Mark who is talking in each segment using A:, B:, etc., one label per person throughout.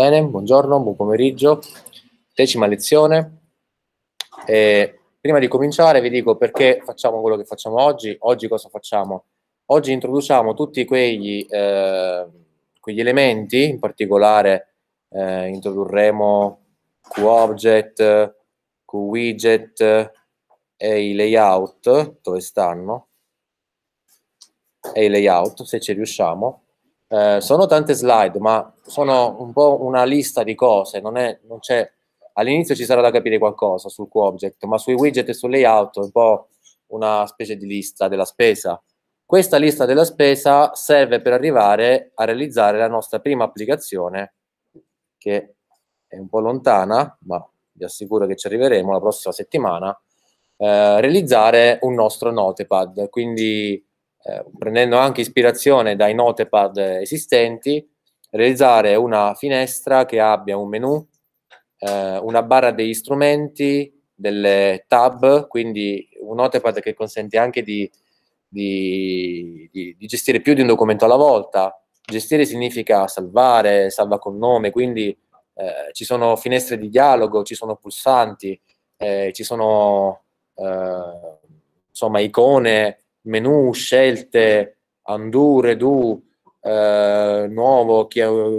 A: Bene, buongiorno, buon pomeriggio. Decima lezione. Eh, prima di cominciare vi dico perché facciamo quello che facciamo oggi. Oggi cosa facciamo? Oggi introduciamo tutti quegli, eh, quegli elementi, in particolare eh, introdurremo QObject, QWidget e i layout, dove stanno, e i layout se ci riusciamo eh, sono tante slide, ma sono un po' una lista di cose, non è, non all'inizio ci sarà da capire qualcosa sul q ma sui widget e sul layout è un po' una specie di lista della spesa. Questa lista della spesa serve per arrivare a realizzare la nostra prima applicazione, che è un po' lontana, ma vi assicuro che ci arriveremo la prossima settimana, eh, realizzare un nostro notepad, quindi eh, prendendo anche ispirazione dai notepad esistenti, realizzare una finestra che abbia un menu, eh, una barra degli strumenti, delle tab, quindi un notepad che consente anche di, di, di, di gestire più di un documento alla volta. Gestire significa salvare, salva con nome, quindi eh, ci sono finestre di dialogo, ci sono pulsanti, eh, ci sono eh, insomma icone menu, scelte, undo, redo, eh, nuovo,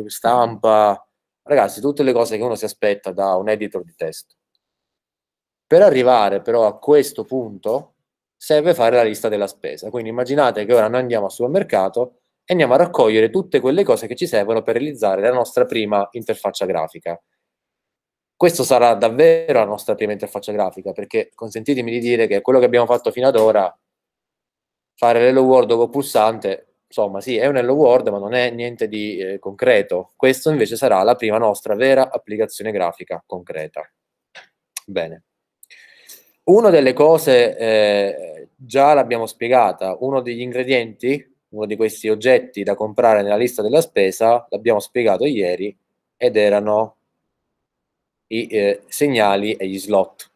A: stampa, ragazzi, tutte le cose che uno si aspetta da un editor di testo. Per arrivare però a questo punto serve fare la lista della spesa. Quindi immaginate che ora noi andiamo al supermercato e andiamo a raccogliere tutte quelle cose che ci servono per realizzare la nostra prima interfaccia grafica. Questo sarà davvero la nostra prima interfaccia grafica, perché consentitemi di dire che quello che abbiamo fatto fino ad ora fare l'hello world dopo pulsante, insomma sì, è un hello world ma non è niente di eh, concreto. Questo invece sarà la prima nostra vera applicazione grafica concreta. Bene. Una delle cose, eh, già l'abbiamo spiegata, uno degli ingredienti, uno di questi oggetti da comprare nella lista della spesa, l'abbiamo spiegato ieri, ed erano i eh, segnali e gli slot.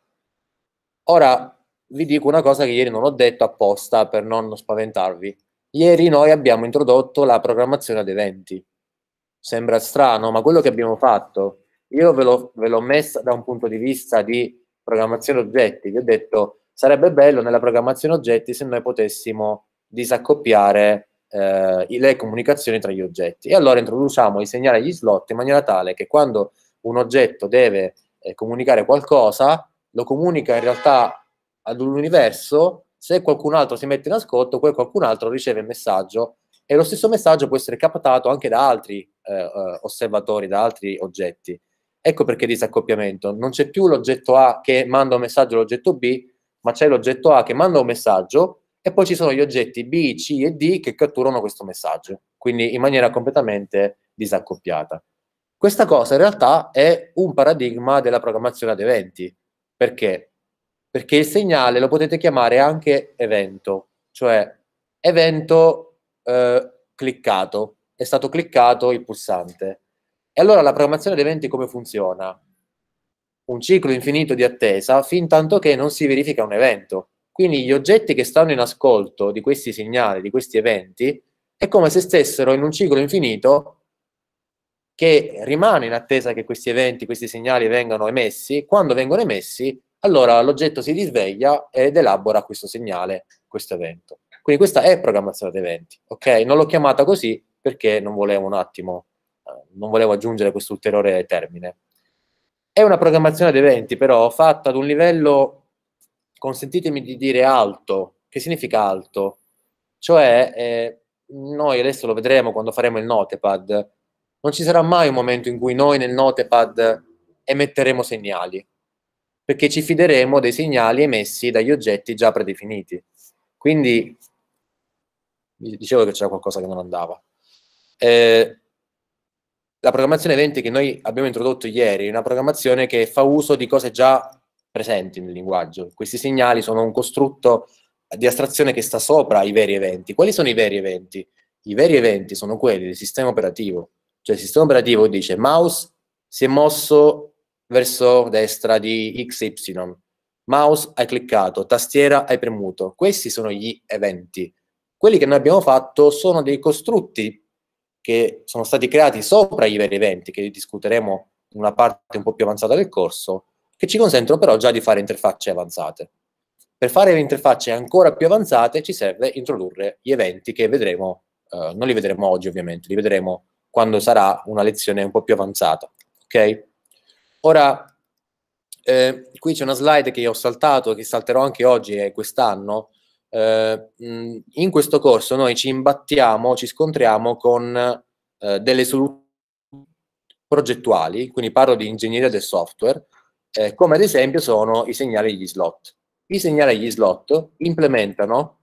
A: Ora, vi dico una cosa che ieri non ho detto apposta per non spaventarvi. Ieri noi abbiamo introdotto la programmazione ad eventi. Sembra strano, ma quello che abbiamo fatto, io ve l'ho, ve l'ho messa da un punto di vista di programmazione oggetti, vi ho detto sarebbe bello nella programmazione oggetti se noi potessimo disaccoppiare eh, le comunicazioni tra gli oggetti. E allora introduciamo i segnali agli slot in maniera tale che quando un oggetto deve eh, comunicare qualcosa, lo comunica in realtà ad un universo, se qualcun altro si mette in ascolto, quel qualcun altro riceve il messaggio e lo stesso messaggio può essere captato anche da altri eh, eh osservatori, da altri oggetti. Ecco perché disaccoppiamento. Non c'è più l'oggetto A che manda un messaggio all'oggetto B, ma c'è l'oggetto A che manda un messaggio e poi ci sono gli oggetti B, C e D che catturano questo messaggio, quindi in maniera completamente disaccoppiata. Questa cosa in realtà è un paradigma della programmazione ad eventi, perché perché il segnale lo potete chiamare anche evento, cioè evento eh, cliccato, è stato cliccato il pulsante. E allora la programmazione di eventi come funziona? Un ciclo infinito di attesa fin tanto che non si verifica un evento. Quindi gli oggetti che stanno in ascolto di questi segnali, di questi eventi, è come se stessero in un ciclo infinito che rimane in attesa che questi eventi, questi segnali vengano emessi. Quando vengono emessi, allora l'oggetto si risveglia ed elabora questo segnale, questo evento. Quindi questa è programmazione ad eventi, ok? Non l'ho chiamata così perché non volevo un attimo, eh, non volevo aggiungere questo ulteriore termine. È una programmazione ad eventi però fatta ad un livello, consentitemi di dire alto, che significa alto? Cioè, eh, noi adesso lo vedremo quando faremo il notepad, non ci sarà mai un momento in cui noi nel notepad emetteremo segnali perché ci fideremo dei segnali emessi dagli oggetti già predefiniti. Quindi, dicevo che c'era qualcosa che non andava. Eh, la programmazione eventi che noi abbiamo introdotto ieri è una programmazione che fa uso di cose già presenti nel linguaggio. Questi segnali sono un costrutto di astrazione che sta sopra i veri eventi. Quali sono i veri eventi? I veri eventi sono quelli del sistema operativo. Cioè il sistema operativo dice mouse si è mosso verso destra di XY. Mouse hai cliccato, tastiera hai premuto. Questi sono gli eventi. Quelli che noi abbiamo fatto sono dei costrutti che sono stati creati sopra i veri eventi, che discuteremo in una parte un po' più avanzata del corso, che ci consentono però già di fare interfacce avanzate. Per fare interfacce ancora più avanzate ci serve introdurre gli eventi che vedremo, eh, non li vedremo oggi ovviamente, li vedremo quando sarà una lezione un po' più avanzata. Okay? Ora, eh, qui c'è una slide che io ho saltato, e che salterò anche oggi e quest'anno. Eh, mm, in questo corso noi ci imbattiamo, ci scontriamo con eh, delle soluzioni progettuali, quindi parlo di ingegneria del software, eh, come ad esempio sono i segnali agli slot. I segnali agli slot implementano,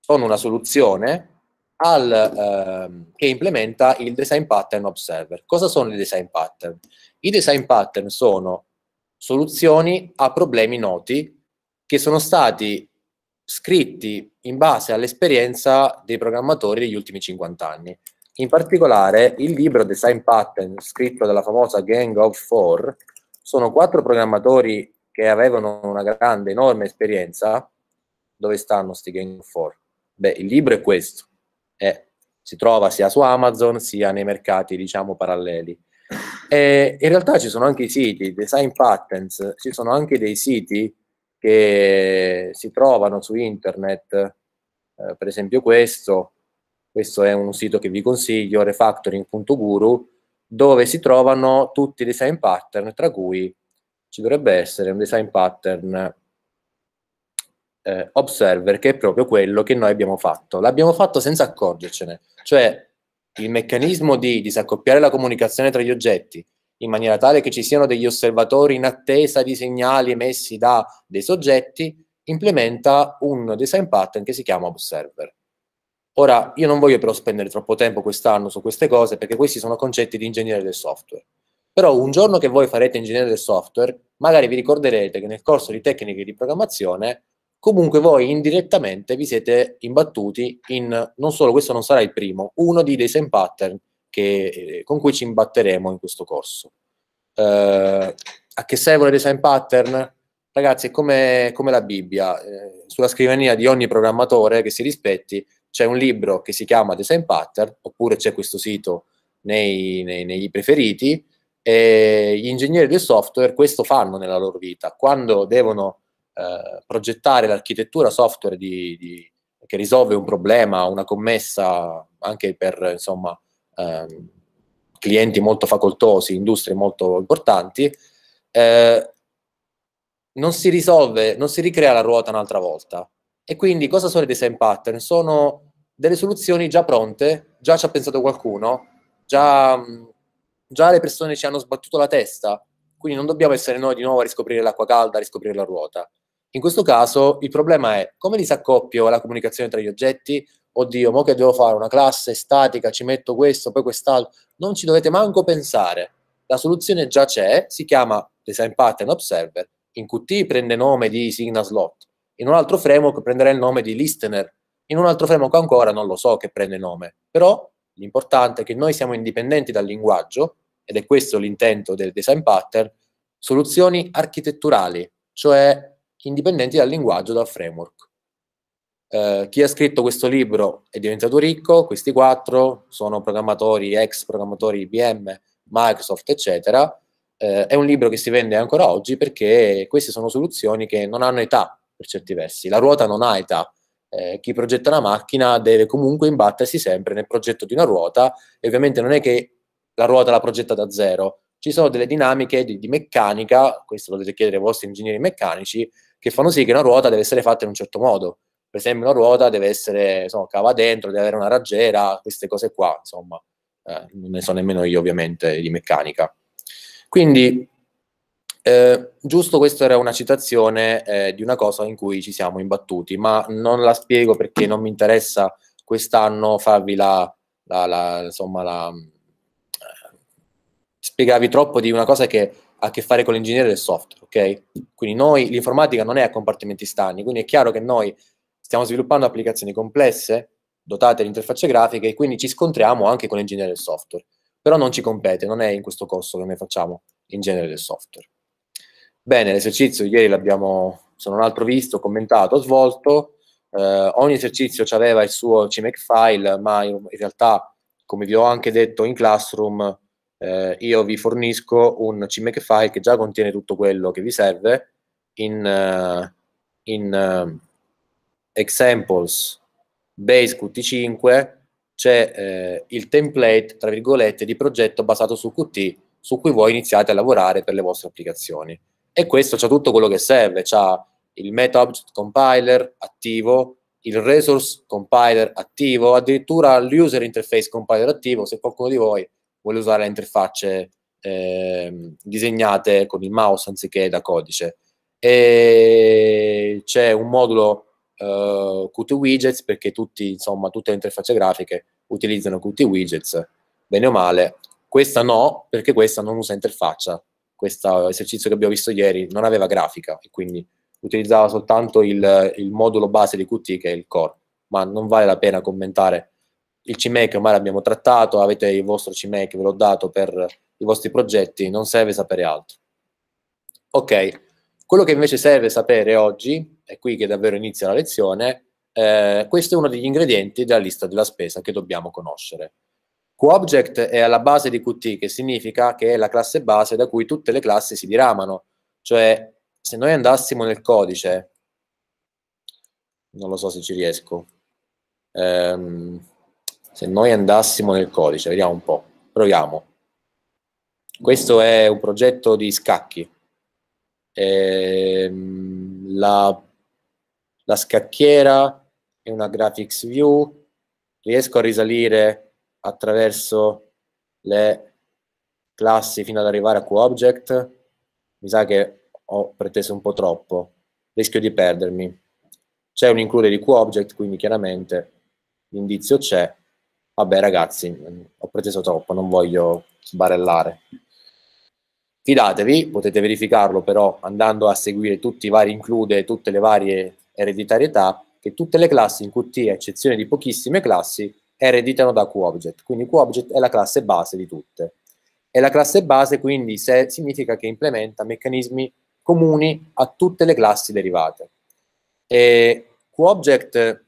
A: sono una soluzione al, ehm, che implementa il design pattern observer. Cosa sono i design pattern? I design pattern sono soluzioni a problemi noti che sono stati scritti in base all'esperienza dei programmatori degli ultimi 50 anni. In particolare, il libro Design Pattern, scritto dalla famosa Gang of Four, sono quattro programmatori che avevano una grande, enorme esperienza. Dove stanno questi Gang of Four? Beh, il libro è questo. Eh, si trova sia su Amazon sia nei mercati, diciamo, paralleli. E eh, in realtà ci sono anche i siti, design patterns, ci sono anche dei siti che si trovano su internet, eh, per esempio questo, questo è un sito che vi consiglio, refactoring.guru, dove si trovano tutti i design pattern, tra cui ci dovrebbe essere un design pattern eh, observer, che è proprio quello che noi abbiamo fatto. L'abbiamo fatto senza accorgercene, cioè il meccanismo di disaccoppiare la comunicazione tra gli oggetti in maniera tale che ci siano degli osservatori in attesa di segnali emessi da dei soggetti implementa un design pattern che si chiama observer. Ora, io non voglio però spendere troppo tempo quest'anno su queste cose perché questi sono concetti di ingegnere del software. Però un giorno che voi farete ingegnere del software, magari vi ricorderete che nel corso di tecniche di programmazione comunque voi indirettamente vi siete imbattuti in, non solo questo non sarà il primo, uno dei design pattern che, eh, con cui ci imbatteremo in questo corso. Eh, a che servono i design pattern? Ragazzi, è come, come la Bibbia, eh, sulla scrivania di ogni programmatore che si rispetti c'è un libro che si chiama Design Pattern, oppure c'è questo sito nei, nei, nei preferiti, e gli ingegneri del software questo fanno nella loro vita. Quando devono eh, progettare l'architettura software di, di, che risolve un problema, una commessa anche per insomma, ehm, clienti molto facoltosi, industrie molto importanti, eh, non si risolve, non si ricrea la ruota un'altra volta. E quindi cosa sono i design pattern? Sono delle soluzioni già pronte, già ci ha pensato qualcuno, già, già le persone ci hanno sbattuto la testa, quindi non dobbiamo essere noi di nuovo a riscoprire l'acqua calda, a riscoprire la ruota. In questo caso il problema è come disaccoppio la comunicazione tra gli oggetti? Oddio, mo che devo fare una classe statica, ci metto questo, poi quest'altro. Non ci dovete manco pensare. La soluzione già c'è, si chiama Design Pattern Observer. In Qt prende nome di Signal Slot, in un altro framework prenderà il nome di Listener, in un altro framework ancora non lo so che prende nome. Però l'importante è che noi siamo indipendenti dal linguaggio, ed è questo l'intento del Design Pattern, soluzioni architetturali, cioè indipendenti dal linguaggio, dal framework. Eh, chi ha scritto questo libro è diventato ricco, questi quattro sono programmatori, ex programmatori IBM, Microsoft, eccetera. Eh, è un libro che si vende ancora oggi perché queste sono soluzioni che non hanno età per certi versi. La ruota non ha età. Eh, chi progetta una macchina deve comunque imbattersi sempre nel progetto di una ruota e ovviamente non è che la ruota la progetta da zero, ci sono delle dinamiche di, di meccanica, questo lo dovete chiedere ai vostri ingegneri meccanici, che fanno sì che una ruota deve essere fatta in un certo modo. Per esempio, una ruota deve essere insomma, cava dentro, deve avere una raggiera, queste cose qua, insomma, eh, non ne so nemmeno io ovviamente di meccanica. Quindi, eh, giusto, questa era una citazione eh, di una cosa in cui ci siamo imbattuti, ma non la spiego perché non mi interessa quest'anno farvi la, la, la insomma, la, eh, spiegarvi troppo di una cosa che a che fare con l'ingegnere del software, ok? Quindi noi, l'informatica non è a compartimenti stagni, quindi è chiaro che noi stiamo sviluppando applicazioni complesse, dotate di interfacce grafiche, e quindi ci scontriamo anche con l'ingegnere del software. Però non ci compete, non è in questo corso che noi facciamo l'ingegnere del software. Bene, l'esercizio ieri l'abbiamo, se non altro, visto, commentato, svolto. Eh, ogni esercizio aveva il suo CMake file, ma in realtà, come vi ho anche detto in Classroom, eh, io vi fornisco un CMake file che già contiene tutto quello che vi serve in, uh, in uh, examples base Qt5 c'è eh, il template, tra virgolette, di progetto basato su Qt su cui voi iniziate a lavorare per le vostre applicazioni. E questo c'è tutto quello che serve, c'è il MetaObject Compiler attivo, il Resource Compiler attivo, addirittura l'User Interface Compiler attivo, se qualcuno di voi vuole usare interfacce eh, disegnate con il mouse anziché da codice. E c'è un modulo eh, Qt Widgets perché tutti, insomma, tutte le interfacce grafiche utilizzano Qt Widgets, bene o male. Questa no, perché questa non usa interfaccia. Questo esercizio che abbiamo visto ieri non aveva grafica e quindi utilizzava soltanto il, il modulo base di Qt che è il core, ma non vale la pena commentare il CMake ormai l'abbiamo trattato, avete il vostro CMake, ve l'ho dato per i vostri progetti, non serve sapere altro. Ok, quello che invece serve sapere oggi, è qui che davvero inizia la lezione, eh, questo è uno degli ingredienti della lista della spesa che dobbiamo conoscere. QObject è alla base di Qt, che significa che è la classe base da cui tutte le classi si diramano. Cioè, se noi andassimo nel codice, non lo so se ci riesco, ehm, se noi andassimo nel codice, vediamo un po', proviamo. Questo è un progetto di scacchi. Ehm, la, la, scacchiera è una graphics view, riesco a risalire attraverso le classi fino ad arrivare a QObject, mi sa che ho preteso un po' troppo, rischio di perdermi. C'è un include di QObject, quindi chiaramente l'indizio c'è, vabbè ragazzi, ho preteso troppo, non voglio sbarellare. Fidatevi, potete verificarlo però andando a seguire tutti i vari include, tutte le varie ereditarietà, che tutte le classi in Qt, a eccezione di pochissime classi, ereditano da QObject. Quindi QObject è la classe base di tutte. È la classe base quindi se, significa che implementa meccanismi comuni a tutte le classi derivate. E QObject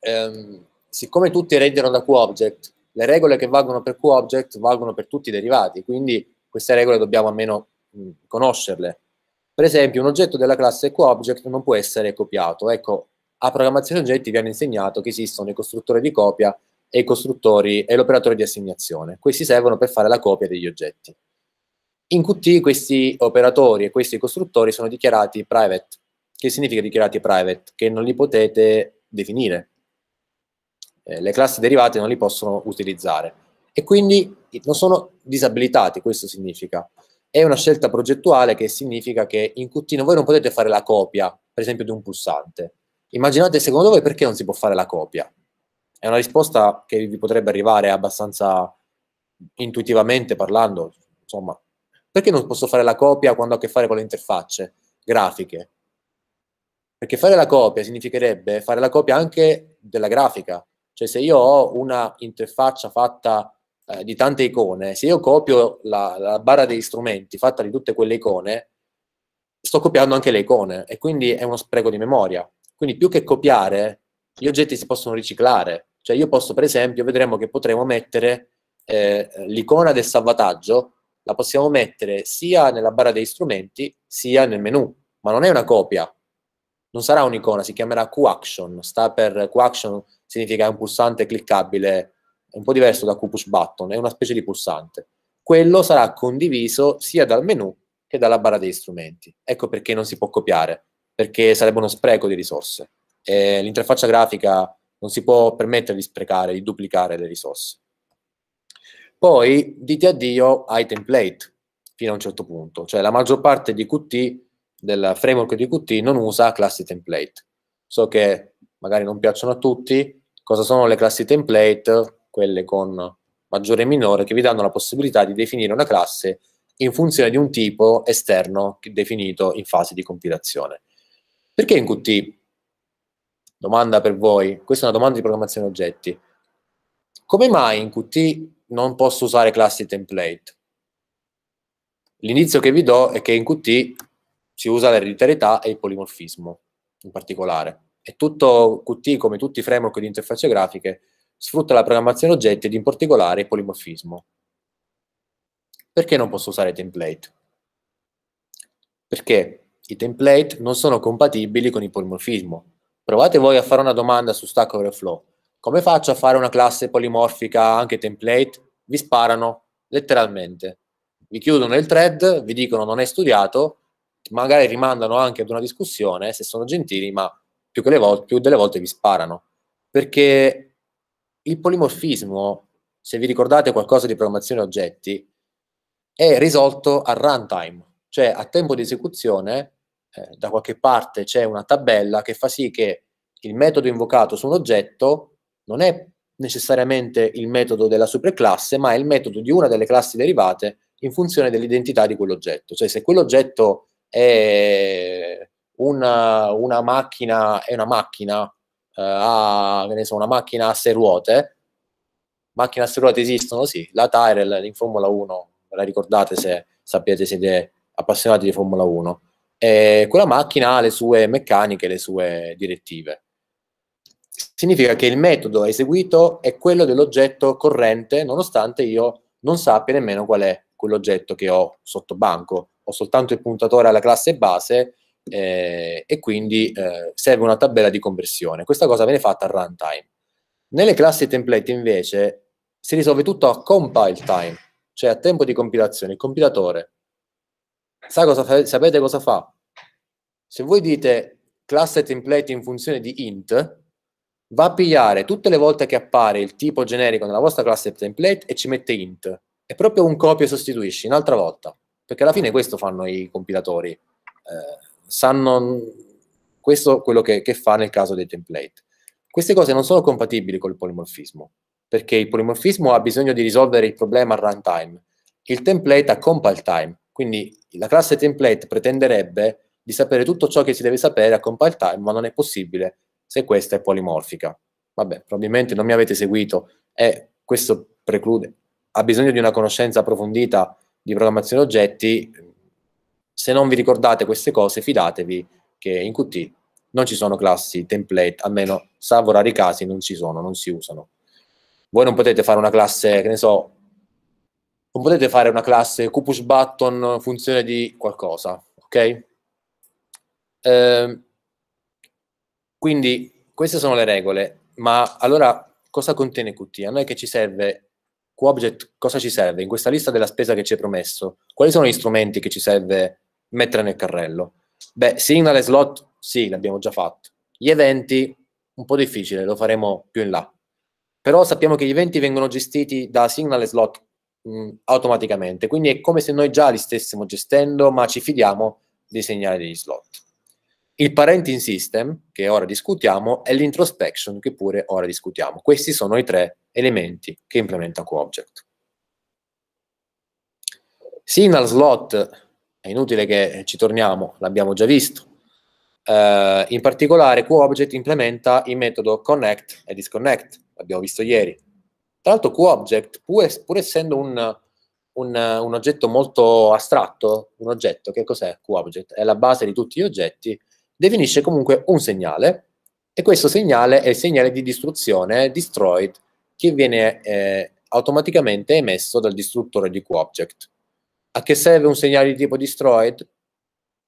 A: ehm, siccome tutti ereditano da QObject, le regole che valgono per QObject valgono per tutti i derivati, quindi queste regole dobbiamo almeno mh, conoscerle. Per esempio, un oggetto della classe QObject non può essere copiato. Ecco, a programmazione oggetti viene insegnato che esistono i costruttori di copia e i costruttori e l'operatore di assegnazione. Questi servono per fare la copia degli oggetti. In Qt questi operatori e questi costruttori sono dichiarati private, che significa dichiarati private, che non li potete definire, eh, le classi derivate non li possono utilizzare e quindi non sono disabilitati, questo significa. È una scelta progettuale che significa che in Qtino voi non potete fare la copia, per esempio, di un pulsante. Immaginate, secondo voi, perché non si può fare la copia? È una risposta che vi potrebbe arrivare abbastanza intuitivamente parlando, insomma, perché non posso fare la copia quando ho a che fare con le interfacce grafiche? Perché fare la copia significherebbe fare la copia anche della grafica, cioè se io ho una interfaccia fatta eh, di tante icone, se io copio la, la barra degli strumenti fatta di tutte quelle icone, sto copiando anche le icone e quindi è uno spreco di memoria. Quindi più che copiare, gli oggetti si possono riciclare. Cioè io posso, per esempio, vedremo che potremo mettere eh, l'icona del salvataggio, la possiamo mettere sia nella barra degli strumenti, sia nel menu, ma non è una copia. Non sarà un'icona, si chiamerà Q-Action, sta per Q-Action significa è un pulsante cliccabile, è un po' diverso da QPush Button, è una specie di pulsante. Quello sarà condiviso sia dal menu che dalla barra degli strumenti. Ecco perché non si può copiare, perché sarebbe uno spreco di risorse. E l'interfaccia grafica non si può permettere di sprecare, di duplicare le risorse. Poi dite addio ai template fino a un certo punto, cioè la maggior parte di Qt, del framework di Qt, non usa classi template. So che magari non piacciono a tutti, cosa sono le classi template, quelle con maggiore e minore, che vi danno la possibilità di definire una classe in funzione di un tipo esterno definito in fase di compilazione. Perché in Qt? Domanda per voi, questa è una domanda di programmazione oggetti. Come mai in Qt non posso usare classi template? L'inizio che vi do è che in Qt si usa l'ereditarietà e il polimorfismo, in particolare. E tutto Qt, come tutti i framework di interfacce grafiche, sfrutta la programmazione oggetti ed in particolare il polimorfismo. Perché non posso usare template? Perché i template non sono compatibili con il polimorfismo. Provate voi a fare una domanda su Stack Overflow. Come faccio a fare una classe polimorfica anche template? Vi sparano, letteralmente. Vi chiudono il thread, vi dicono non è studiato, magari rimandano anche ad una discussione, se sono gentili, ma più, volte, più delle volte vi sparano. Perché il polimorfismo, se vi ricordate qualcosa di programmazione oggetti, è risolto a runtime, cioè a tempo di esecuzione, eh, da qualche parte c'è una tabella che fa sì che il metodo invocato su un oggetto non è necessariamente il metodo della superclasse, ma è il metodo di una delle classi derivate in funzione dell'identità di quell'oggetto. Cioè se quell'oggetto è una, una macchina è una macchina uh, eh, a ne so, una macchina a sei ruote. Macchine a sei ruote esistono, sì. La Tyrell in Formula 1, ve la ricordate se sapete, siete appassionati di Formula 1. E quella macchina ha le sue meccaniche, le sue direttive. Significa che il metodo eseguito è quello dell'oggetto corrente, nonostante io non sappia nemmeno qual è quell'oggetto che ho sotto banco. Ho soltanto il puntatore alla classe base eh, e quindi eh, serve una tabella di conversione. Questa cosa viene fatta a runtime. Nelle classi template invece si risolve tutto a compile time, cioè a tempo di compilazione. Il compilatore sa cosa fa, sapete cosa fa? Se voi dite classe template in funzione di int, va a pigliare tutte le volte che appare il tipo generico nella vostra classe template e ci mette int. È proprio un copia e sostituisci un'altra volta, perché alla fine questo fanno i compilatori. Eh, sanno questo quello che, che fa nel caso dei template. Queste cose non sono compatibili col polimorfismo, perché il polimorfismo ha bisogno di risolvere il problema a runtime. Il template ha compile time, quindi la classe template pretenderebbe di sapere tutto ciò che si deve sapere a compile time, ma non è possibile se questa è polimorfica. Vabbè, probabilmente non mi avete seguito e questo preclude. Ha bisogno di una conoscenza approfondita di programmazione oggetti, se non vi ricordate queste cose, fidatevi che in Qt non ci sono classi template, almeno salvo rari casi non ci sono, non si usano. Voi non potete fare una classe, che ne so, non potete fare una classe Q button funzione di qualcosa, ok? Eh, quindi queste sono le regole, ma allora cosa contiene Qt? A noi che ci serve QObject, cosa ci serve? In questa lista della spesa che ci è promesso, quali sono gli strumenti che ci serve mettere nel carrello. Beh, signal e slot sì, l'abbiamo già fatto. Gli eventi un po' difficile, lo faremo più in là. Però sappiamo che gli eventi vengono gestiti da signal e slot mh, mm, automaticamente, quindi è come se noi già li stessimo gestendo, ma ci fidiamo dei segnali degli slot. Il parenting system, che ora discutiamo, e l'introspection, che pure ora discutiamo. Questi sono i tre elementi che implementa QObject. Signal slot è inutile che ci torniamo, l'abbiamo già visto. Uh, in particolare, QObject implementa il metodo connect e disconnect, l'abbiamo visto ieri. Tra l'altro QObject, pur, es- pur essendo un, un, un, oggetto molto astratto, un oggetto, che cos'è QObject? È la base di tutti gli oggetti, definisce comunque un segnale, e questo segnale è il segnale di distruzione, destroyed, che viene eh, automaticamente emesso dal distruttore di QObject. A che serve un segnale di tipo destroyed?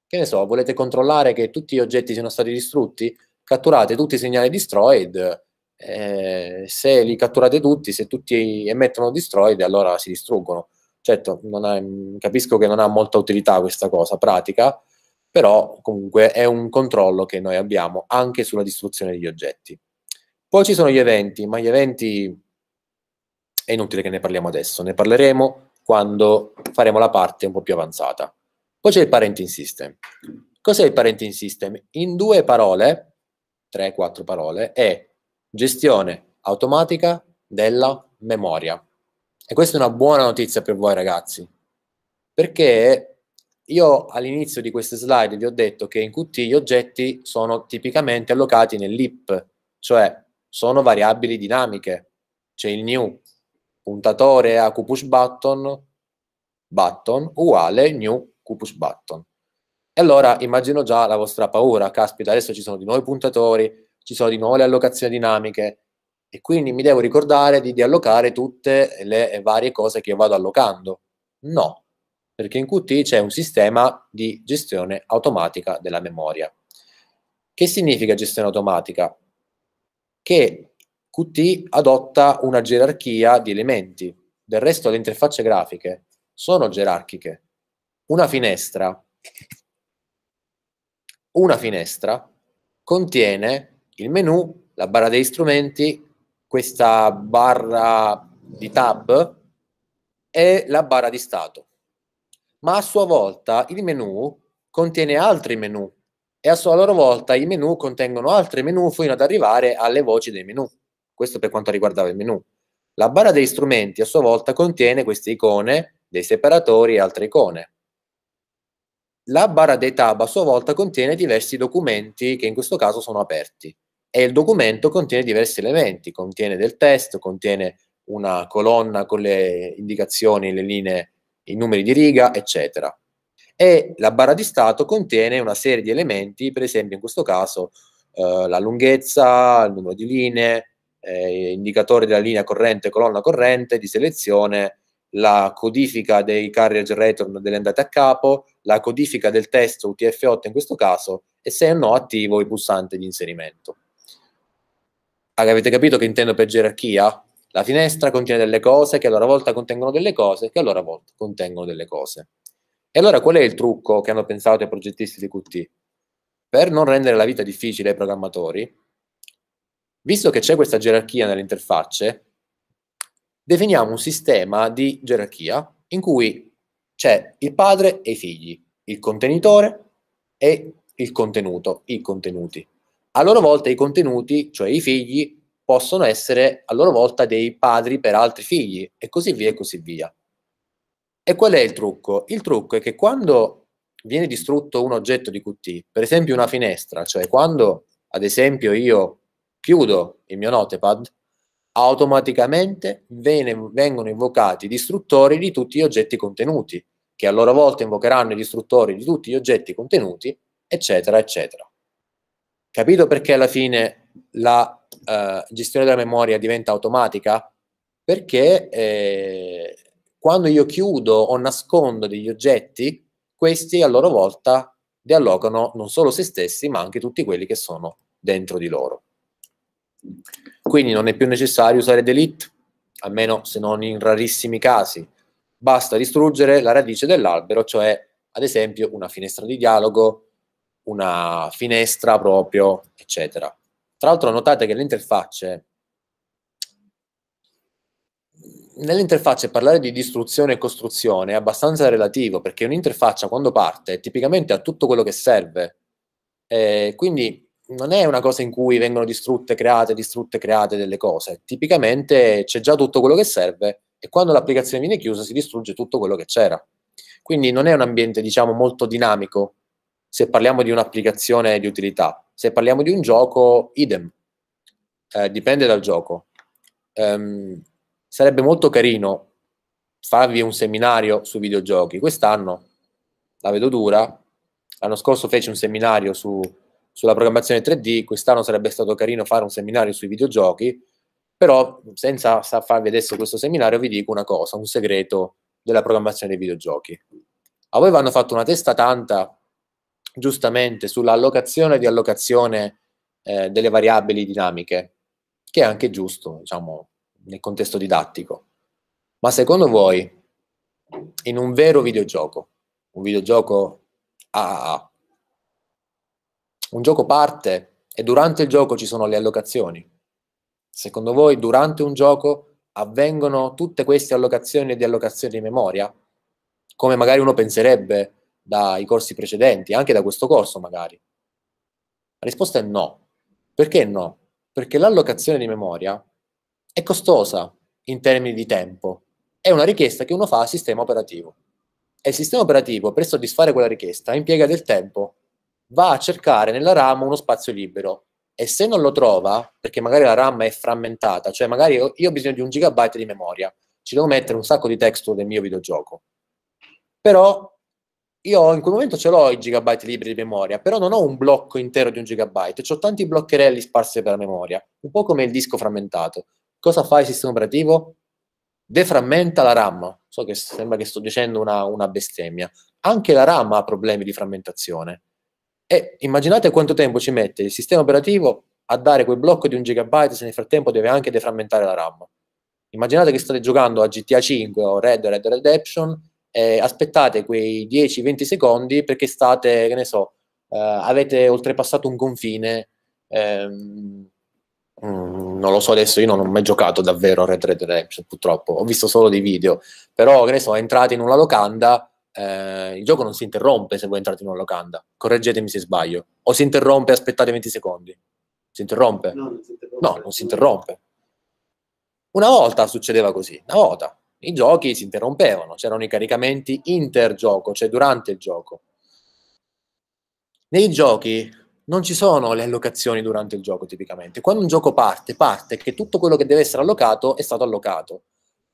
A: Che ne so, volete controllare che tutti gli oggetti siano stati distrutti? Catturate tutti i segnali destroyed. Eh, se li catturate tutti, se tutti emettono destroyed, allora si distruggono. Certo, ha, capisco che non ha molta utilità questa cosa pratica, però comunque è un controllo che noi abbiamo anche sulla distruzione degli oggetti. Poi ci sono gli eventi, ma gli eventi è inutile che ne parliamo adesso, ne parleremo quando faremo la parte un po' più avanzata. Poi c'è il parenting system. Cos'è il parenting system? In due parole, 3-4 parole, è gestione automatica della memoria. E questa è una buona notizia per voi ragazzi, perché io all'inizio di queste slide vi ho detto che in Qt gli oggetti sono tipicamente allocati nell'IP, cioè sono variabili dinamiche. C'è il new, puntatore a Cupus Button, button uguale new Cupus Button. E allora immagino già la vostra paura, caspita, adesso ci sono di nuovi puntatori, ci sono di nuovo le allocazioni dinamiche e quindi mi devo ricordare di, di allocare tutte le varie cose che vado allocando. No, perché in Qt c'è un sistema di gestione automatica della memoria. Che significa gestione automatica? Che Qt adotta una gerarchia di elementi. Del resto le interfacce grafiche sono gerarchiche. Una finestra, una finestra contiene il menu, la barra degli strumenti, questa barra di tab e la barra di stato. Ma a sua volta il menu contiene altri menu e a sua loro volta i menu contengono altri menu fino ad arrivare alle voci dei menu. Questo per quanto riguardava il menu. La barra degli strumenti a sua volta contiene queste icone, dei separatori e altre icone. La barra dei tab a sua volta contiene diversi documenti che in questo caso sono aperti e il documento contiene diversi elementi, contiene del testo, contiene una colonna con le indicazioni, le linee, i numeri di riga, eccetera. E la barra di stato contiene una serie di elementi, per esempio in questo caso eh, la lunghezza, il numero di linee, eh, indicatori della linea corrente, colonna corrente di selezione, la codifica dei carriage return delle andate a capo, la codifica del testo UTF-8 in questo caso e se o no attivo il pulsante di inserimento. Allora, ah, avete capito che intendo per gerarchia? La finestra contiene delle cose che a loro volta contengono delle cose che a loro volta contengono delle cose. E allora qual è il trucco che hanno pensato i progettisti di Qt? Per non rendere la vita difficile ai programmatori, Visto che c'è questa gerarchia nelle interfacce, definiamo un sistema di gerarchia in cui c'è il padre e i figli, il contenitore e il contenuto, i contenuti. A loro volta i contenuti, cioè i figli, possono essere a loro volta dei padri per altri figli e così via e così via. E qual è il trucco? Il trucco è che quando viene distrutto un oggetto di Qt, per esempio una finestra, cioè quando ad esempio io chiudo il mio notepad, automaticamente vengono invocati i distruttori di tutti gli oggetti contenuti, che a loro volta invocheranno i distruttori di tutti gli oggetti contenuti, eccetera, eccetera. Capito perché alla fine la eh, gestione della memoria diventa automatica? Perché eh, quando io chiudo o nascondo degli oggetti, questi a loro volta deallocano non solo se stessi, ma anche tutti quelli che sono dentro di loro. Quindi non è più necessario usare delete, almeno se non in rarissimi casi. Basta distruggere la radice dell'albero, cioè ad esempio una finestra di dialogo, una finestra proprio, eccetera. Tra l'altro notate che le interfacce nelle interfacce parlare di distruzione e costruzione è abbastanza relativo perché un'interfaccia quando parte tipicamente ha tutto quello che serve. Eh, quindi non è una cosa in cui vengono distrutte, create, distrutte, create delle cose. Tipicamente c'è già tutto quello che serve e quando l'applicazione viene chiusa si distrugge tutto quello che c'era. Quindi non è un ambiente, diciamo, molto dinamico se parliamo di un'applicazione di utilità. Se parliamo di un gioco, idem. Eh, dipende dal gioco. Um, sarebbe molto carino farvi un seminario sui videogiochi. Quest'anno la vedo dura. L'anno scorso feci un seminario su sulla programmazione 3D, quest'anno sarebbe stato carino fare un seminario sui videogiochi, però senza farvi adesso questo seminario vi dico una cosa, un segreto della programmazione dei videogiochi. A voi vanno fatto una testa tanta, giustamente, sull'allocazione e riallocazione eh, delle variabili dinamiche, che è anche giusto, diciamo, nel contesto didattico. Ma secondo voi, in un vero videogioco, un videogioco AAA, un gioco parte e durante il gioco ci sono le allocazioni. Secondo voi durante un gioco avvengono tutte queste allocazioni di allocazioni di memoria? Come magari uno penserebbe dai corsi precedenti, anche da questo corso magari. La risposta è no. Perché no? Perché l'allocazione di memoria è costosa in termini di tempo. È una richiesta che uno fa al sistema operativo. E il sistema operativo, per soddisfare quella richiesta, impiega del tempo va a cercare nella RAM uno spazio libero e se non lo trova, perché magari la RAM è frammentata, cioè magari io, ho bisogno di un gigabyte di memoria, ci devo mettere un sacco di texture del mio videogioco, però io in quel momento ce l'ho i gigabyte liberi di memoria, però non ho un blocco intero di un gigabyte, ho tanti bloccherelli sparsi per la memoria, un po' come il disco frammentato. Cosa fa il sistema operativo? Deframmenta la RAM. So che sembra che sto dicendo una, una bestemmia. Anche la RAM ha problemi di frammentazione. E immaginate quanto tempo ci mette il sistema operativo a dare quel blocco di un gigabyte se nel frattempo deve anche deframmentare la RAM. Immaginate che state giocando a GTA 5 o Red Red Redemption e aspettate quei 10-20 secondi perché state, che ne so, eh, avete oltrepassato un confine. Ehm, mm, non lo so adesso, io non ho mai giocato davvero a Red Red Redemption purtroppo, ho visto solo dei video, però che ne so, entrate in una locanda eh, il gioco non si interrompe se voi entrate in una locanda. Correggetemi se sbaglio. O si interrompe, aspettate 20 secondi. Si interrompe? No, non si interrompe. No, non si interrompe. Una volta succedeva così, una volta. I giochi si interrompevano, c'erano i caricamenti intergioco, cioè durante il gioco. Nei giochi non ci sono le allocazioni durante il gioco tipicamente. Quando un gioco parte, parte che tutto quello che deve essere allocato è stato allocato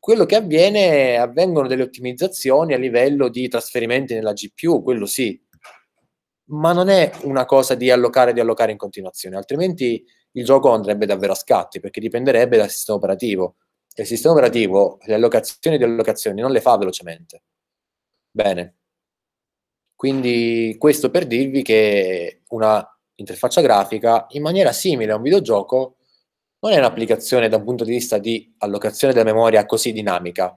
A: quello che avviene avvengono delle ottimizzazioni a livello di trasferimenti nella GPU, quello sì, ma non è una cosa di allocare e di allocare in continuazione, altrimenti il gioco andrebbe davvero a scatti perché dipenderebbe dal sistema operativo. E il sistema operativo le allocazioni di allocazioni non le fa velocemente. Bene. Quindi questo per dirvi che una interfaccia grafica in maniera simile a un videogioco non è un'applicazione da un punto di vista di allocazione della memoria così dinamica.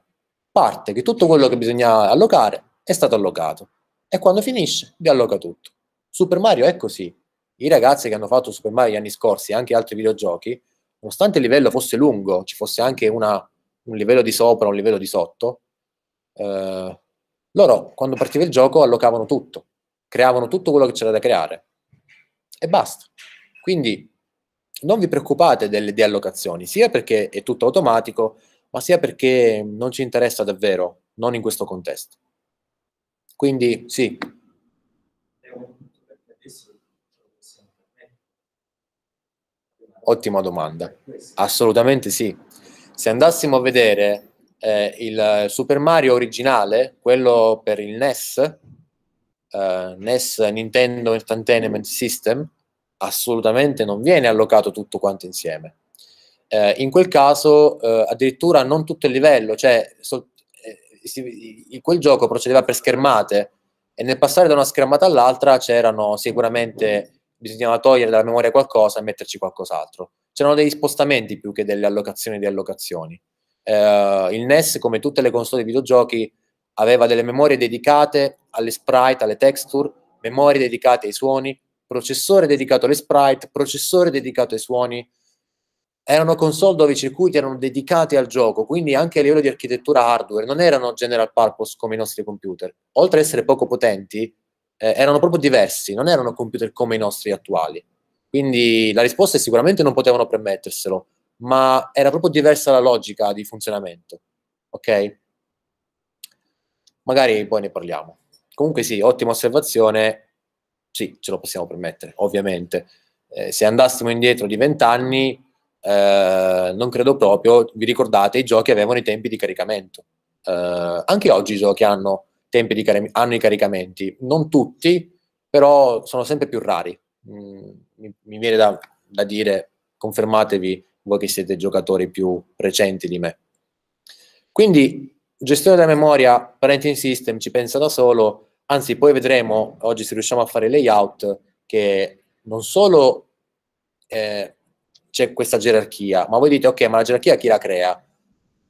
A: Parte che tutto quello che bisogna allocare è stato allocato e quando finisce vi alloca tutto. Super Mario è così. I ragazzi che hanno fatto Super Mario gli anni scorsi e anche altri videogiochi, nonostante il livello fosse lungo, ci fosse anche una, un livello di sopra, un livello di sotto, eh, loro quando partiva il gioco allocavano tutto, creavano tutto quello che c'era da creare e basta. Quindi non vi preoccupate delle deallocazioni, sia perché è tutto automatico, ma sia perché non ci interessa davvero, non in questo contesto. Quindi sì. Ottima domanda. Assolutamente sì. Se andassimo a vedere eh, il Super Mario originale, quello per il NES, eh, NES Nintendo Entertainment System, assolutamente non viene allocato tutto quanto insieme. Eh, in quel caso eh, addirittura non tutto il livello, cioè so, eh, si, quel gioco procedeva per schermate e nel passare da una schermata all'altra c'erano sicuramente, bisognava togliere dalla memoria qualcosa e metterci qualcos'altro. C'erano degli spostamenti più che delle allocazioni di allocazioni. Eh, il NES, come tutte le console di videogiochi, aveva delle memorie dedicate alle sprite, alle texture, memorie dedicate ai suoni, processore dedicato alle sprite, processore dedicato ai suoni. Erano console dove i circuiti erano dedicati al gioco, quindi anche a livello di architettura hardware, non erano general purpose come i nostri computer. Oltre ad essere poco potenti, eh, erano proprio diversi, non erano computer come i nostri attuali. Quindi la risposta è sicuramente non potevano permetterselo, ma era proprio diversa la logica di funzionamento. Ok? Magari poi ne parliamo. Comunque sì, ottima osservazione, sì, ce lo possiamo permettere, ovviamente. Eh, se andassimo indietro di vent'anni, eh, non credo proprio, vi ricordate, i giochi avevano i tempi di caricamento. Eh, anche oggi i giochi hanno, tempi di car- hanno i caricamenti, non tutti, però sono sempre più rari. Mm, mi, mi, viene da, da dire, confermatevi voi che siete giocatori più recenti di me. Quindi, gestione della memoria, parenting system, ci pensa da solo, Anzi, poi vedremo oggi se riusciamo a fare layout che non solo eh, c'è questa gerarchia, ma voi dite ok, ma la gerarchia chi la crea?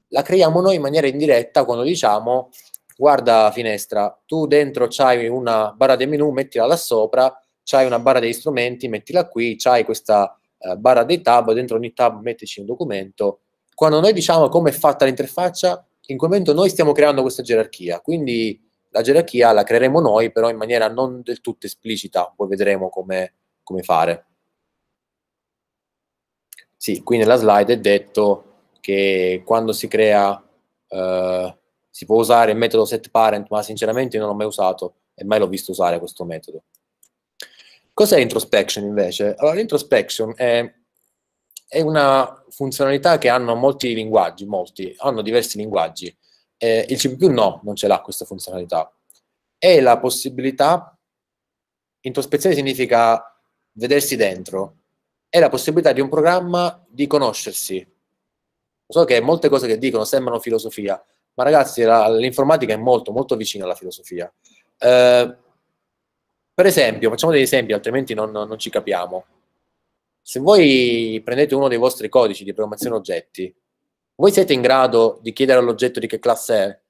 A: La creiamo noi in maniera indiretta quando diciamo guarda finestra, tu dentro c'hai una barra dei menu, mettila là sopra, c'hai una barra degli strumenti, mettila qui, c'hai questa eh, barra dei tab, dentro ogni tab mettici un documento. Quando noi diciamo come è fatta l'interfaccia, in quel momento noi stiamo creando questa gerarchia, quindi la gerarchia la creeremo noi, però in maniera non del tutto esplicita, poi vedremo come, come fare. Sì, qui nella slide è detto che quando si crea, eh, si può usare il metodo setParent, ma sinceramente io non l'ho mai usato e mai l'ho visto usare questo metodo. Cos'è introspection invece? Allora, l'introspection è, è una funzionalità che hanno molti linguaggi, molti, hanno diversi linguaggi eh, il CPU no, non ce l'ha questa funzionalità. È la possibilità, introspezione significa vedersi dentro, è la possibilità di un programma di conoscersi. So che molte cose che dicono sembrano filosofia, ma ragazzi la, l'informatica è molto, molto vicina alla filosofia. Eh, per esempio, facciamo degli esempi, altrimenti non, non ci capiamo. Se voi prendete uno dei vostri codici di programmazione oggetti voi siete in grado di chiedere all'oggetto di che classe è?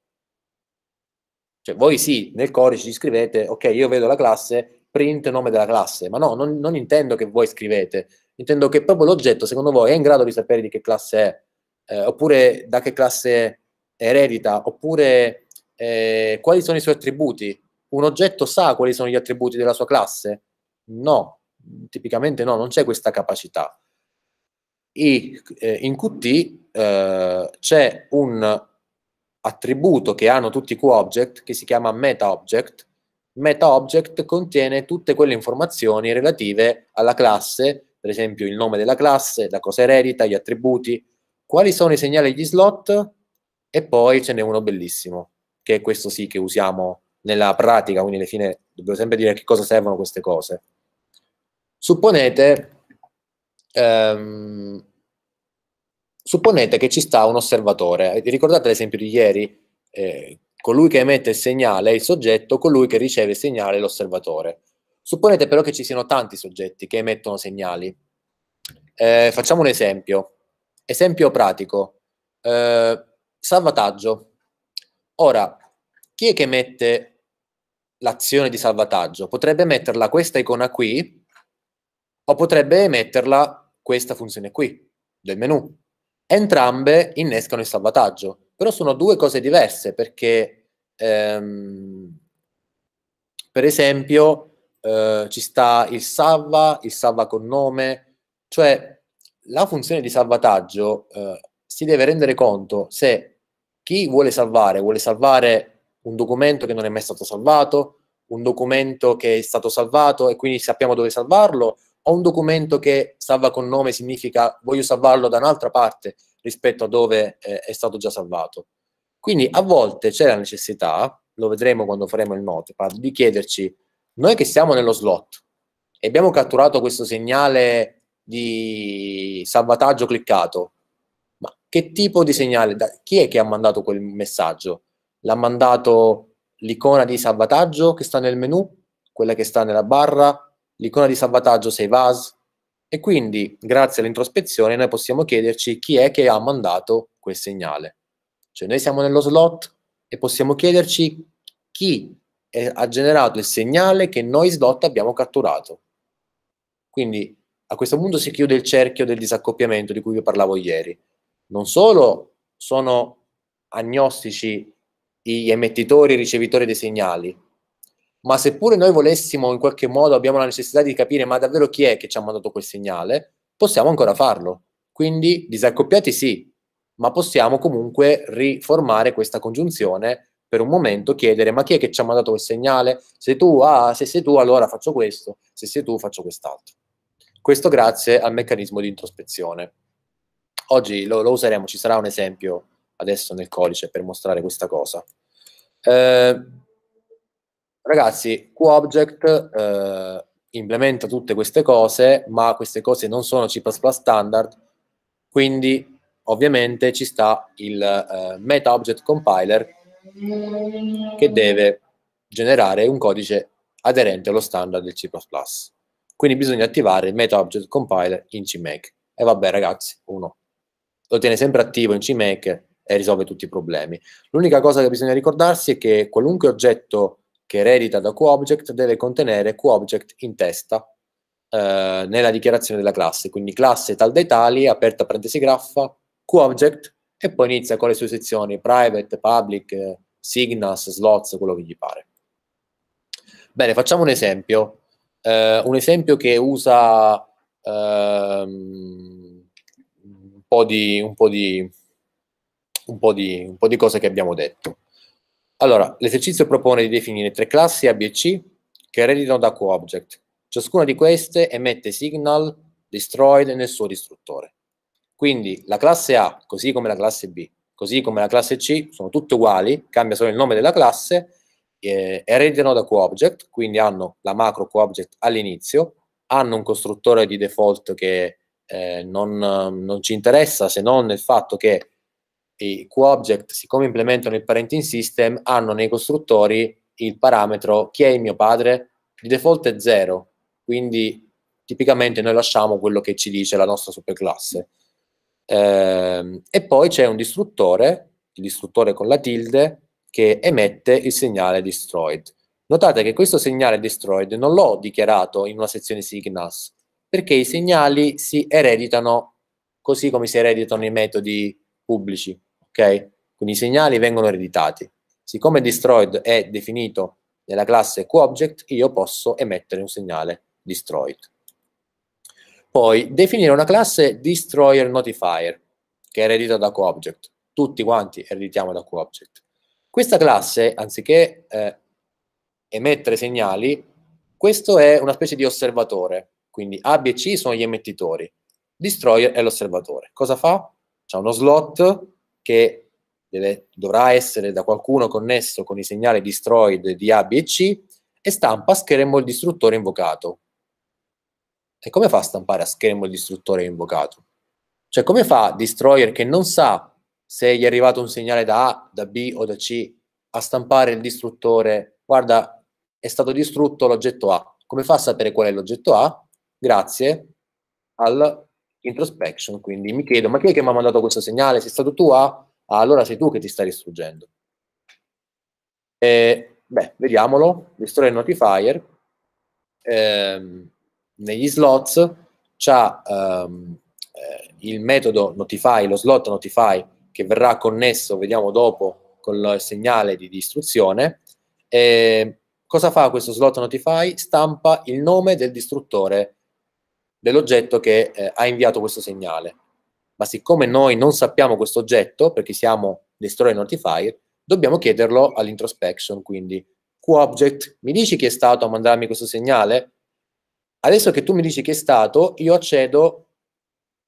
A: Cioè, voi sì, nel codice ci scrivete, ok, io vedo la classe, print nome della classe, ma no, non, non intendo che voi scrivete, intendo che proprio l'oggetto, secondo voi, è in grado di sapere di che classe è, eh, oppure da che classe eredita, oppure eh, quali sono i suoi attributi. Un oggetto sa quali sono gli attributi della sua classe? No, tipicamente no, non c'è questa capacità. E eh, in Qt eh, c'è un attributo che hanno tutti i QObject che si chiama MetaObject. MetaObject contiene tutte quelle informazioni relative alla classe, per esempio il nome della classe, da cosa eredita, gli attributi, quali sono i segnali di slot e poi ce n'è uno bellissimo, che è questo sì che usiamo nella pratica, quindi alla fine dobbiamo sempre dire a che cosa servono queste cose. Supponete ehm, Supponete che ci sta un osservatore. Ricordate l'esempio di ieri? Eh, colui che emette il segnale è il soggetto, colui che riceve il segnale è l'osservatore. Supponete però che ci siano tanti soggetti che emettono segnali. Eh, facciamo un esempio. Esempio pratico. Eh, salvataggio. Ora, chi è che emette l'azione di salvataggio? Potrebbe metterla questa icona qui o potrebbe emetterla questa funzione qui del menu. Entrambe innescano il salvataggio, però sono due cose diverse perché, ehm, per esempio, eh, ci sta il salva, il salva con nome, cioè la funzione di salvataggio eh, si deve rendere conto se chi vuole salvare vuole salvare un documento che non è mai stato salvato, un documento che è stato salvato e quindi sappiamo dove salvarlo, ho un documento che salva con nome significa voglio salvarlo da un'altra parte rispetto a dove eh, è stato già salvato. Quindi a volte c'è la necessità, lo vedremo quando faremo il notepad, di chiederci, noi che siamo nello slot e abbiamo catturato questo segnale di salvataggio cliccato, ma che tipo di segnale, da, chi è che ha mandato quel messaggio? L'ha mandato l'icona di salvataggio che sta nel menu, quella che sta nella barra, l'icona di salvataggio sei VAS e quindi grazie all'introspezione noi possiamo chiederci chi è che ha mandato quel segnale. Cioè noi siamo nello slot e possiamo chiederci chi è, ha generato il segnale che noi slot abbiamo catturato. Quindi a questo punto si chiude il cerchio del disaccoppiamento di cui vi parlavo ieri. Non solo sono agnostici gli emettitori e ricevitori dei segnali, ma seppure noi volessimo in qualche modo, abbiamo la necessità di capire ma davvero chi è che ci ha mandato quel segnale, possiamo ancora farlo. Quindi disaccoppiati sì, ma possiamo comunque riformare questa congiunzione per un momento, chiedere ma chi è che ci ha mandato quel segnale? Se tu, ah, se sei tu allora faccio questo, se sei tu faccio quest'altro. Questo grazie al meccanismo di introspezione. Oggi lo, lo useremo, ci sarà un esempio adesso nel codice per mostrare questa cosa. Eh, Ragazzi, QObject eh, implementa tutte queste cose, ma queste cose non sono C++ standard, quindi ovviamente ci sta il eh, MetaObject Compiler che deve generare un codice aderente allo standard del C++. Quindi bisogna attivare il MetaObject Compiler in CMake. E vabbè ragazzi, uno lo tiene sempre attivo in CMake e risolve tutti i problemi. L'unica cosa che bisogna ricordarsi è che qualunque oggetto che eredita da QObject deve contenere QObject in testa eh, nella dichiarazione della classe. Quindi classe tal dei tali, aperta parentesi graffa, QObject e poi inizia con le sue sezioni private, public, eh, signals, slots, quello che gli pare. Bene, facciamo un esempio. Eh, un esempio che usa ehm, un po, di, un, po di, un, po di, un po' di cose che abbiamo detto. Allora, l'esercizio propone di definire tre classi A, B e C che ereditano da coobject. Ciascuna di queste emette signal destroyed nel suo distruttore. Quindi la classe A, così come la classe B, così come la classe C, sono tutte uguali, cambia solo il nome della classe, eh, ereditano da coobject, quindi hanno la macro coobject all'inizio, hanno un costruttore di default che eh, non, non ci interessa se non il fatto che i QObject, siccome implementano il parenting system, hanno nei costruttori il parametro chi è il mio padre, di default è zero, quindi tipicamente noi lasciamo quello che ci dice la nostra superclasse. Eh, e poi c'è un distruttore, il distruttore con la tilde, che emette il segnale destroyed. Notate che questo segnale destroyed non l'ho dichiarato in una sezione signas, perché i segnali si ereditano così come si ereditano i metodi pubblici ok? Quindi i segnali vengono ereditati. Siccome destroyed è definito nella classe QObject, io posso emettere un segnale destroyed. Poi definire una classe destroyer notifier, che è eredita da QObject. Tutti quanti ereditiamo da QObject. Questa classe, anziché eh, emettere segnali, questo è una specie di osservatore. Quindi A, B e C sono gli emettitori. Destroyer è l'osservatore. Cosa fa? C'è uno slot che deve, dovrà essere da qualcuno connesso con i segnali destroyed di A, B e C e stampa a schermo il distruttore invocato. E come fa a stampare a schermo il distruttore invocato? Cioè come fa Destroyer che non sa se gli è arrivato un segnale da A, da B o da C a stampare il distruttore? Guarda, è stato distrutto l'oggetto A. Come fa a sapere qual è l'oggetto A? Grazie al introspection, quindi mi chiedo, ma chi è che mi ha mandato questo segnale? Sei stato tu Ah, ah allora sei tu che ti stai distruggendo. E, beh, vediamolo, destroy notifier, ehm, negli slots c'è ehm, eh, il metodo notify, lo slot notify, che verrà connesso, vediamo dopo, con il segnale di, distruzione, E cosa fa questo slot notify? Stampa il nome del distruttore dell'oggetto che eh, ha inviato questo segnale. Ma siccome noi non sappiamo questo oggetto, perché siamo destroy notifier, dobbiamo chiederlo all'introspection, quindi QObject, mi dici chi è stato a mandarmi questo segnale? Adesso che tu mi dici chi è stato, io accedo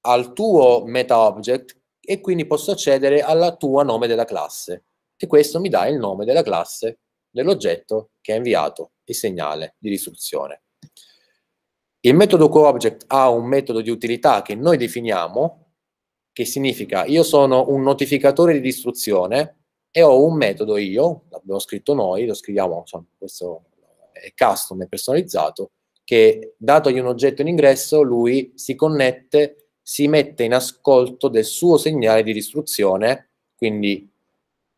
A: al tuo meta object e quindi posso accedere alla tua nome della classe, E questo mi dà il nome della classe dell'oggetto che ha inviato il segnale di distruzione. Il metodo CoObject ha un metodo di utilità che noi definiamo, che significa io sono un notificatore di istruzione e ho un metodo io, l'abbiamo scritto noi, lo scriviamo, cioè, questo è custom, è personalizzato, che datogli un oggetto in ingresso, lui si connette, si mette in ascolto del suo segnale di istruzione, quindi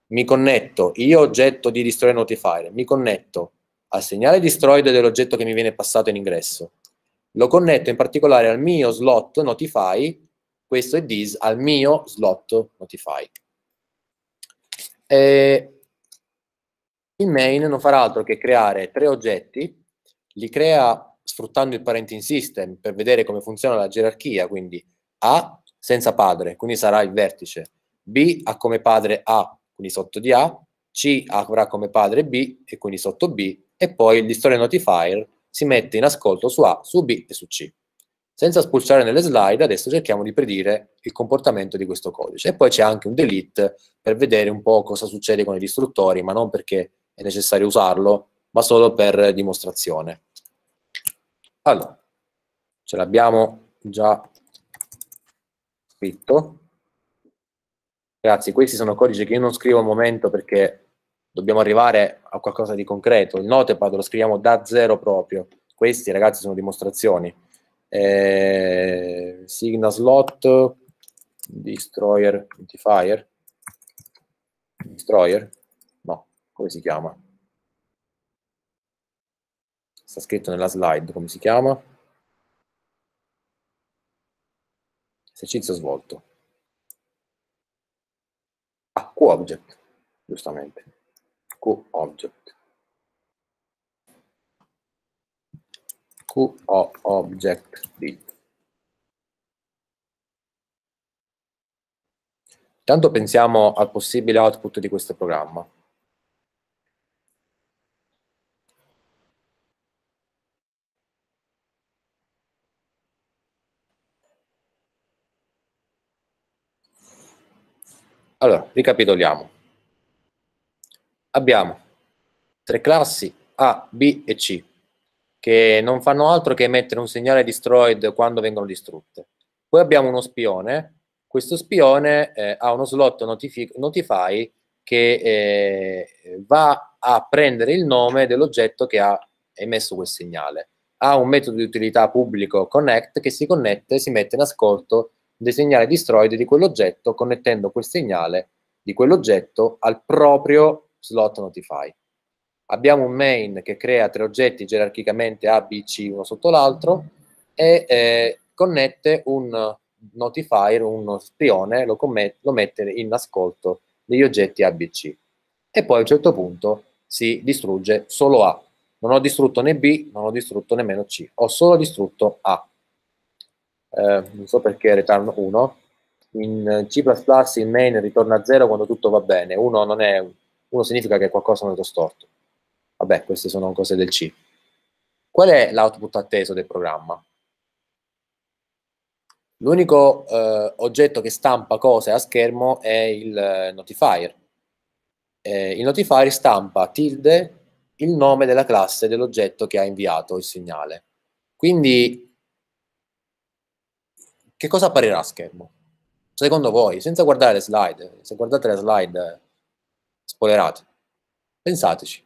A: mi connetto, io oggetto di destroy notifier, mi connetto al segnale destroy dell'oggetto che mi viene passato in ingresso, lo connetto in particolare al mio slot Notify, questo è this, al mio slot Notify. E il main non farà altro che creare tre oggetti, li crea sfruttando il parenting system per vedere come funziona la gerarchia, quindi A senza padre, quindi sarà il vertice, B ha come padre A, quindi sotto di A, C avrà come padre B e quindi sotto B, e poi il l'istoria notifier si mette in ascolto su A, su B e su C. Senza spulciare nelle slide, adesso cerchiamo di predire il comportamento di questo codice. E poi c'è anche un delete per vedere un po' cosa succede con i distruttori, ma non perché è necessario usarlo, ma solo per dimostrazione. Allora, ce l'abbiamo già scritto. Ragazzi, questi sono codici che io non scrivo al momento perché dobbiamo arrivare a qualcosa di concreto. Il notepad lo scriviamo da zero proprio. Questi ragazzi sono dimostrazioni. Eh, Signa slot, destroyer, identifier, destroyer, no, come si chiama? Sta scritto nella slide, come si chiama? Esercizio svolto. Ah, Q-object, giustamente co-object. Co-object Intanto pensiamo al possibile output di questo programma. Allora, ricapitoliamo abbiamo tre classi A, B e C che non fanno altro che emettere un segnale destroyed quando vengono distrutte. Poi abbiamo uno spione, questo spione eh, ha uno slot notify che eh, va a prendere il nome dell'oggetto che ha emesso quel segnale. Ha un metodo di utilità pubblico connect che si connette e si mette in ascolto del segnale destroyed di quell'oggetto connettendo quel segnale di quell'oggetto al proprio slot notify. Abbiamo un main che crea tre oggetti gerarchicamente A, B, C uno sotto l'altro e eh, connette un notifier, uno spione, lo, lo mette in ascolto degli oggetti A, B, C. E poi a un certo punto si distrugge solo A. Non ho distrutto né B, non ho distrutto nemmeno C, ho solo distrutto A. Eh, non so perché return 1. In C++ il main ritorna a 0 quando tutto va bene. 1 non è 1 significa che qualcosa è andato storto. Vabbè, queste sono cose del C. Qual è l'output atteso del programma? L'unico eh, oggetto che stampa cose a schermo è il eh, notifier. Eh, il notifier stampa tilde il nome della classe dell'oggetto che ha inviato il segnale. Quindi, che cosa apparirà a schermo? Secondo voi, senza guardare le slide, se guardate le slide spoilerato. Pensateci.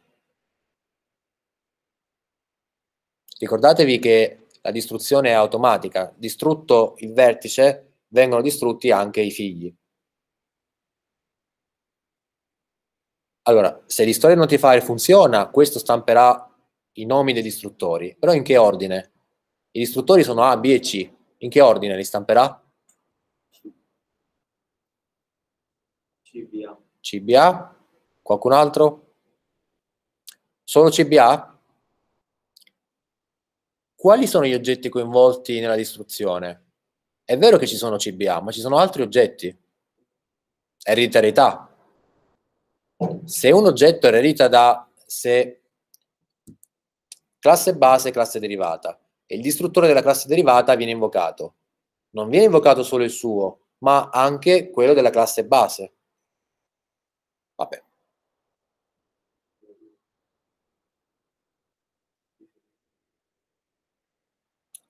A: Ricordatevi che la distruzione è automatica, distrutto il vertice vengono distrutti anche i figli. Allora, se l'istoria notifier funziona, questo stamperà i nomi dei distruttori, però in che ordine? I distruttori sono A, B e C, in che ordine li stamperà? CBA. CBA. Qualcun altro? Solo CBA? Quali sono gli oggetti coinvolti nella distruzione? È vero che ci sono CBA, ma ci sono altri oggetti. Ereditarietà. Se un oggetto è eredita da se classe base e classe derivata e il distruttore della classe derivata viene invocato, non viene invocato solo il suo, ma anche quello della classe base. Vabbè,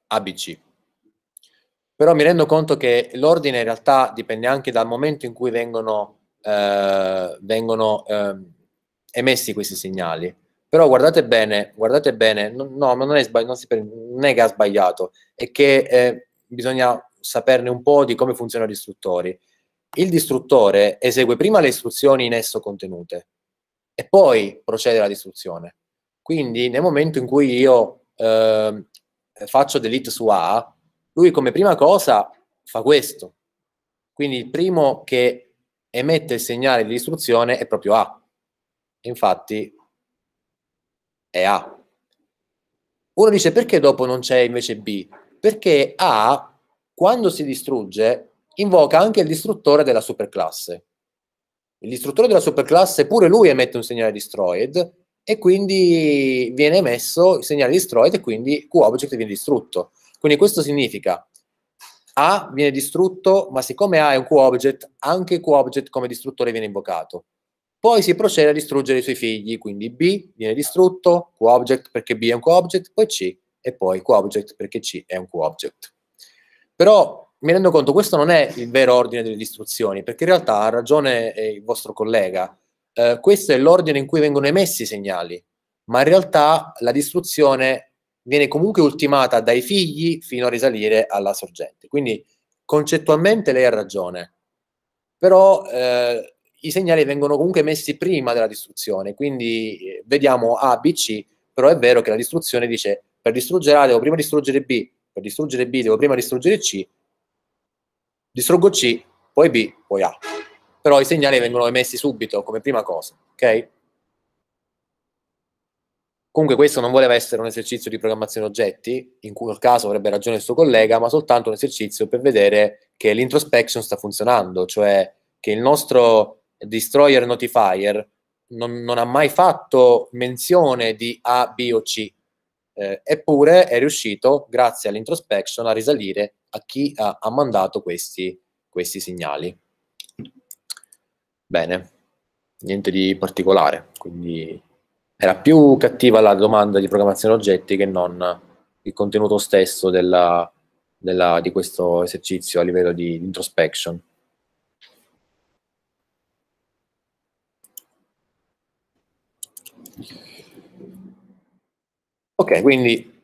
A: ABC. Però mi rendo conto che l'ordine in realtà dipende anche dal momento in cui vengono, eh, vengono eh, emessi questi segnali. Però guardate bene, guardate bene, no, no non, è sbag- non, si, non è che ha sbagliato, è che eh, bisogna saperne un po' di come funzionano i distruttori. Il distruttore esegue prima le istruzioni in esso contenute e poi procede alla distruzione. Quindi nel momento in cui io eh, faccio delete su A, lui come prima cosa fa questo. Quindi il primo che emette il segnale di istruzione è proprio A. Infatti è A. Uno dice perché dopo non c'è invece B? Perché A, quando si distrugge, invoca anche il distruttore della superclasse. Il distruttore della superclasse pure lui emette un segnale destroyed, e quindi viene emesso il segnale destroyed e quindi QObject viene distrutto. Quindi questo significa A viene distrutto, ma siccome A è un QObject, anche QObject come distruttore viene invocato. Poi si procede a distruggere i suoi figli, quindi B viene distrutto, QObject perché B è un QObject, poi C e poi QObject perché C è un QObject. Però mi rendo conto, questo non è il vero ordine delle distruzioni, perché in realtà ha ragione eh, il vostro collega eh, questo è l'ordine in cui vengono emessi i segnali, ma in realtà la distruzione viene comunque ultimata dai figli fino a risalire alla sorgente. Quindi concettualmente lei ha ragione, però eh, i segnali vengono comunque messi prima della distruzione, quindi eh, vediamo A, B, C, però è vero che la distruzione dice per distruggere A devo prima distruggere B, per distruggere B devo prima distruggere C, distruggo C, poi B, poi A però i segnali vengono emessi subito come prima cosa, ok? Comunque questo non voleva essere un esercizio di programmazione oggetti, in quel caso avrebbe ragione il suo collega, ma soltanto un esercizio per vedere che l'introspection sta funzionando, cioè che il nostro destroyer notifier non, non ha mai fatto menzione di A, B o C, eh, eppure è riuscito, grazie all'introspection, a risalire a chi ha, ha mandato questi, questi segnali bene, niente di particolare, quindi era più cattiva la domanda di programmazione oggetti che non il contenuto stesso della, della, di questo esercizio a livello di introspection. Ok, quindi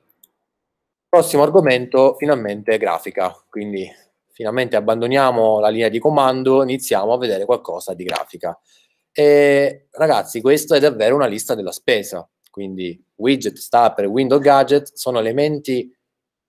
A: prossimo argomento finalmente è grafica, quindi finalmente abbandoniamo la linea di comando, iniziamo a vedere qualcosa di grafica. E, ragazzi, questa è davvero una lista della spesa, quindi widget sta per window gadget, sono elementi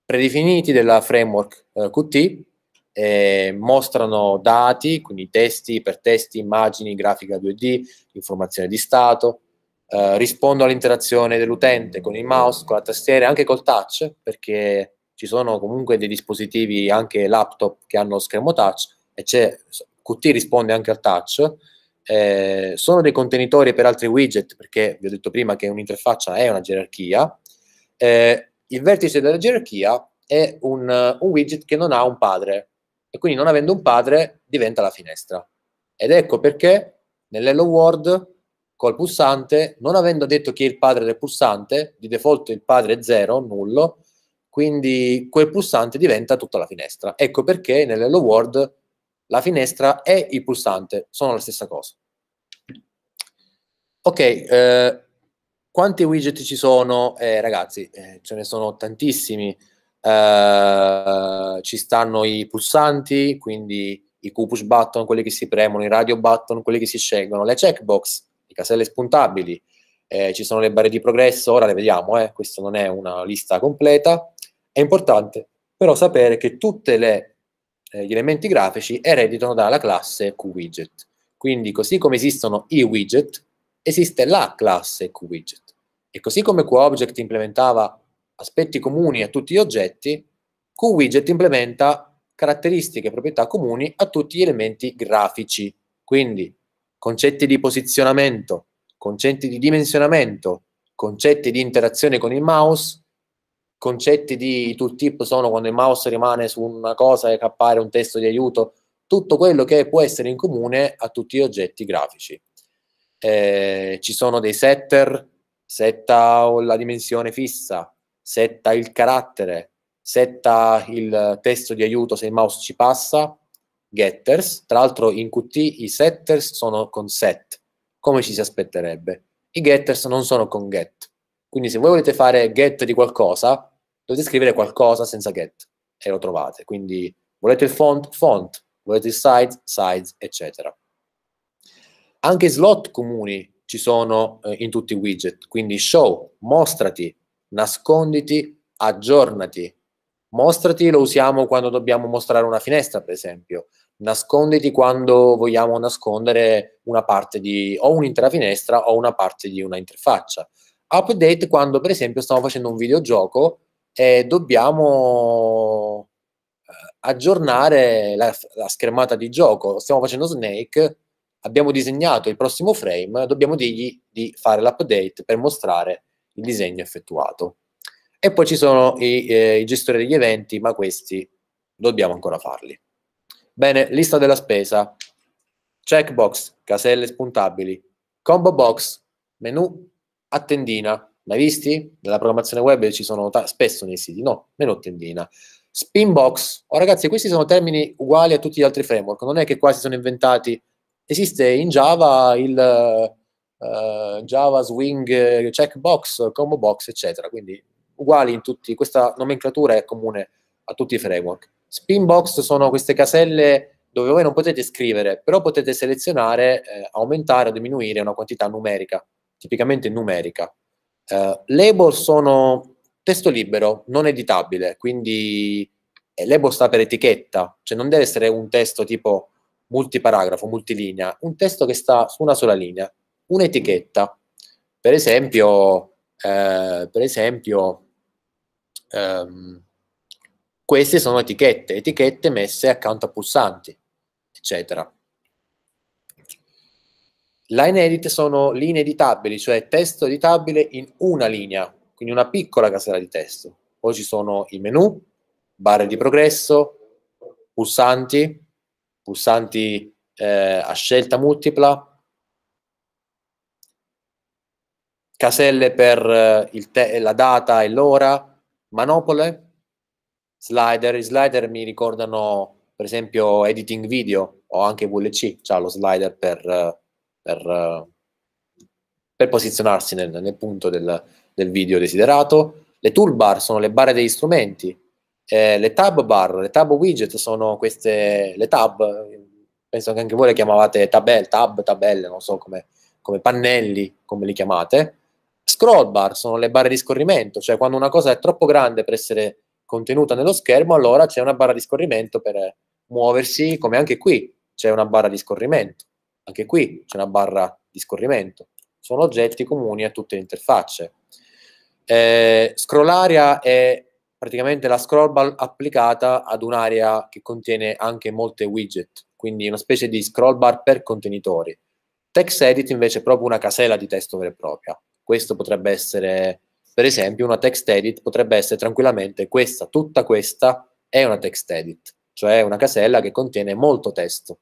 A: predefiniti della framework eh, Qt, e mostrano dati, quindi testi per testi, immagini, grafica 2D, informazione di stato, eh, rispondo all'interazione dell'utente con il mouse, con la tastiera, anche col touch, perché ci sono comunque dei dispositivi anche laptop che hanno schermo touch e c'è Qt risponde anche al touch. Eh, sono dei contenitori per altri widget perché vi ho detto prima che un'interfaccia è una gerarchia. Eh, il vertice della gerarchia è un, un widget che non ha un padre e quindi non avendo un padre diventa la finestra. Ed ecco perché nell'Hello World col pulsante, non avendo detto chi è il padre del pulsante, di default il padre è 0, nullo, quindi quel pulsante diventa tutta la finestra. Ecco perché nell'Hello World la finestra e il pulsante sono la stessa cosa. Ok, eh, quanti widget ci sono? Eh, ragazzi, eh, ce ne sono tantissimi. Eh, ci stanno i pulsanti, quindi i Q push button, quelli che si premono, i radio button, quelli che si scelgono, le checkbox, le caselle spuntabili, eh, ci sono le barre di progresso, ora le vediamo, eh, questa non è una lista completa. È importante però sapere che tutti eh, gli elementi grafici ereditano dalla classe QWidget. Quindi così come esistono i widget, esiste la classe QWidget. E così come QObject implementava aspetti comuni a tutti gli oggetti, QWidget implementa caratteristiche e proprietà comuni a tutti gli elementi grafici. Quindi concetti di posizionamento, concetti di dimensionamento, concetti di interazione con il mouse, concetti di tooltip sono quando il mouse rimane su una cosa e appare un testo di aiuto, tutto quello che può essere in comune a tutti gli oggetti grafici. Eh, ci sono dei setter, setta la dimensione fissa, setta il carattere, setta il testo di aiuto se il mouse ci passa, getters, tra l'altro in Qt i setters sono con set, come ci si aspetterebbe. I getters non sono con get, quindi se voi volete fare get di qualcosa, dovete scrivere qualcosa senza get e lo trovate. Quindi volete il font, font, volete il size, size, eccetera. Anche slot comuni ci sono eh, in tutti i widget, quindi show, mostrati, nasconditi, aggiornati. Mostrati lo usiamo quando dobbiamo mostrare una finestra, per esempio. Nasconditi quando vogliamo nascondere una parte di o un'intera finestra o una parte di una interfaccia. Update quando, per esempio, stiamo facendo un videogioco e dobbiamo eh, aggiornare la, la schermata di gioco. Stiamo facendo Snake, abbiamo disegnato il prossimo frame, dobbiamo dirgli di fare l'update per mostrare il disegno effettuato. E poi ci sono i, eh, i, gestori degli eventi, ma questi dobbiamo ancora farli. Bene, lista della spesa, checkbox, caselle spuntabili, combo box, menu, attendina, mai visti? Nella programmazione web ci sono ta- spesso nei siti, no, meno tendina. Spinbox, oh, ragazzi, questi sono termini uguali a tutti gli altri framework, non è che qua si sono inventati. Esiste in Java il uh, Java Swing eh, Checkbox, Combo Box, eccetera, quindi uguali in tutti, questa nomenclatura è comune a tutti i framework. Spinbox sono queste caselle dove voi non potete scrivere, però potete selezionare, eh, aumentare o diminuire una quantità numerica, tipicamente numerica. Uh, label sono testo libero, non editabile, quindi eh, label sta per etichetta, cioè non deve essere un testo tipo multiparagrafo, multilinea, un testo che sta su una sola linea, un'etichetta. Per esempio, eh, per esempio ehm, queste sono etichette, etichette messe accanto a pulsanti, eccetera. Line edit sono linee editabili, cioè testo editabile in una linea, quindi una piccola casella di testo. Poi ci sono i menu, barre di progresso, pulsanti, pulsanti eh, a scelta multipla, caselle per eh, te- la data e l'ora, manopole, slider. I slider mi ricordano per esempio editing video o anche VLC, c'ha lo slider per... Eh, per, eh, per posizionarsi nel, nel punto del, del, video desiderato. Le toolbar sono le barre degli strumenti, eh, le tab bar, le tab widget sono queste, le tab, penso che anche voi le chiamavate tabelle, tab, tabelle, non so come, come pannelli, come li chiamate. Scroll bar sono le barre di scorrimento, cioè quando una cosa è troppo grande per essere contenuta nello schermo, allora c'è una barra di scorrimento per muoversi, come anche qui c'è una barra di scorrimento. Anche qui c'è una barra di scorrimento. Sono oggetti comuni a tutte le interfacce. Eh, scrollarea è praticamente la scrollbar applicata ad un'area che contiene anche molte widget, quindi una specie di scrollbar per contenitori. Text edit invece è proprio una casella di testo vera e propria. Questo potrebbe essere, per esempio, una text edit potrebbe essere tranquillamente questa, tutta questa è una text edit, cioè una casella che contiene molto testo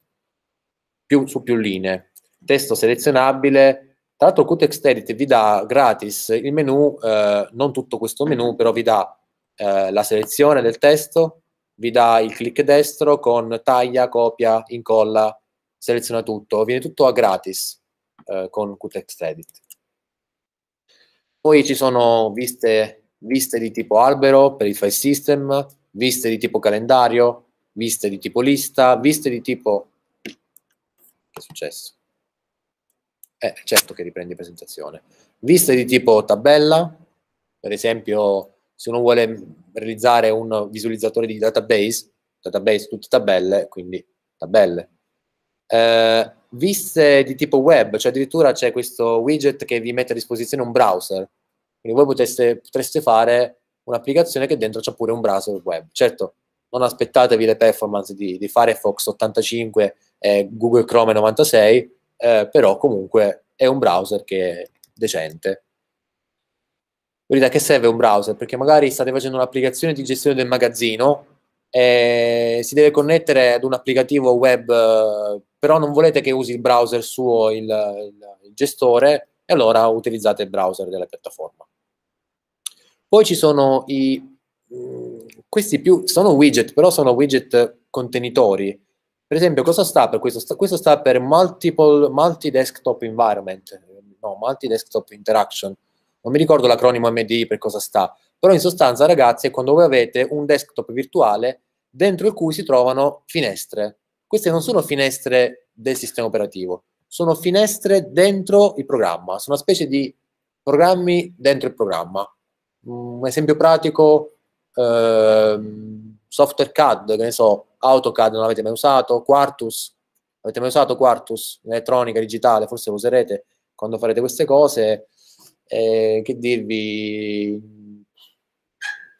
A: più, su più linee. Testo selezionabile. Tra l'altro Qtext Edit vi dà gratis il menu, eh, non tutto questo menu, però vi dà eh, la selezione del testo, vi dà il clic destro con taglia, copia, incolla, seleziona tutto. Viene tutto a gratis eh, con Qtext Edit. Poi ci sono viste, viste di tipo albero per il file system, viste di tipo calendario, viste di tipo lista, viste di tipo che è successo? Eh, certo che riprendi presentazione. Viste di tipo tabella, per esempio, se uno vuole realizzare un visualizzatore di database, database tutte tabelle, quindi tabelle. Eh, viste di tipo web, cioè addirittura c'è questo widget che vi mette a disposizione un browser. Quindi voi poteste, potreste fare un'applicazione che dentro c'è pure un browser web. Certo, non aspettatevi le performance di, di Firefox 85 è Google Chrome 96, eh, però comunque è un browser che è decente. Quindi da che serve un browser? Perché magari state facendo un'applicazione di gestione del magazzino e eh, si deve connettere ad un applicativo web, eh, però non volete che usi il browser suo, il, il, il gestore, e allora utilizzate il browser della piattaforma. Poi ci sono i... Mm, questi più... sono widget, però sono widget contenitori, per esempio, cosa sta per questo? Sta, questo sta per multiple, multi desktop environment, no, multi desktop interaction. Non mi ricordo l'acronimo MDI per cosa sta, però in sostanza, ragazzi, è quando voi avete un desktop virtuale dentro il cui si trovano finestre. Queste non sono finestre del sistema operativo, sono finestre dentro il programma, sono una specie di programmi dentro il programma. Un esempio pratico, ehm, software CAD, che ne so, AutoCAD non l'avete mai usato, Quartus, avete mai usato Quartus in elettronica digitale, forse lo userete quando farete queste cose. Eh, che dirvi?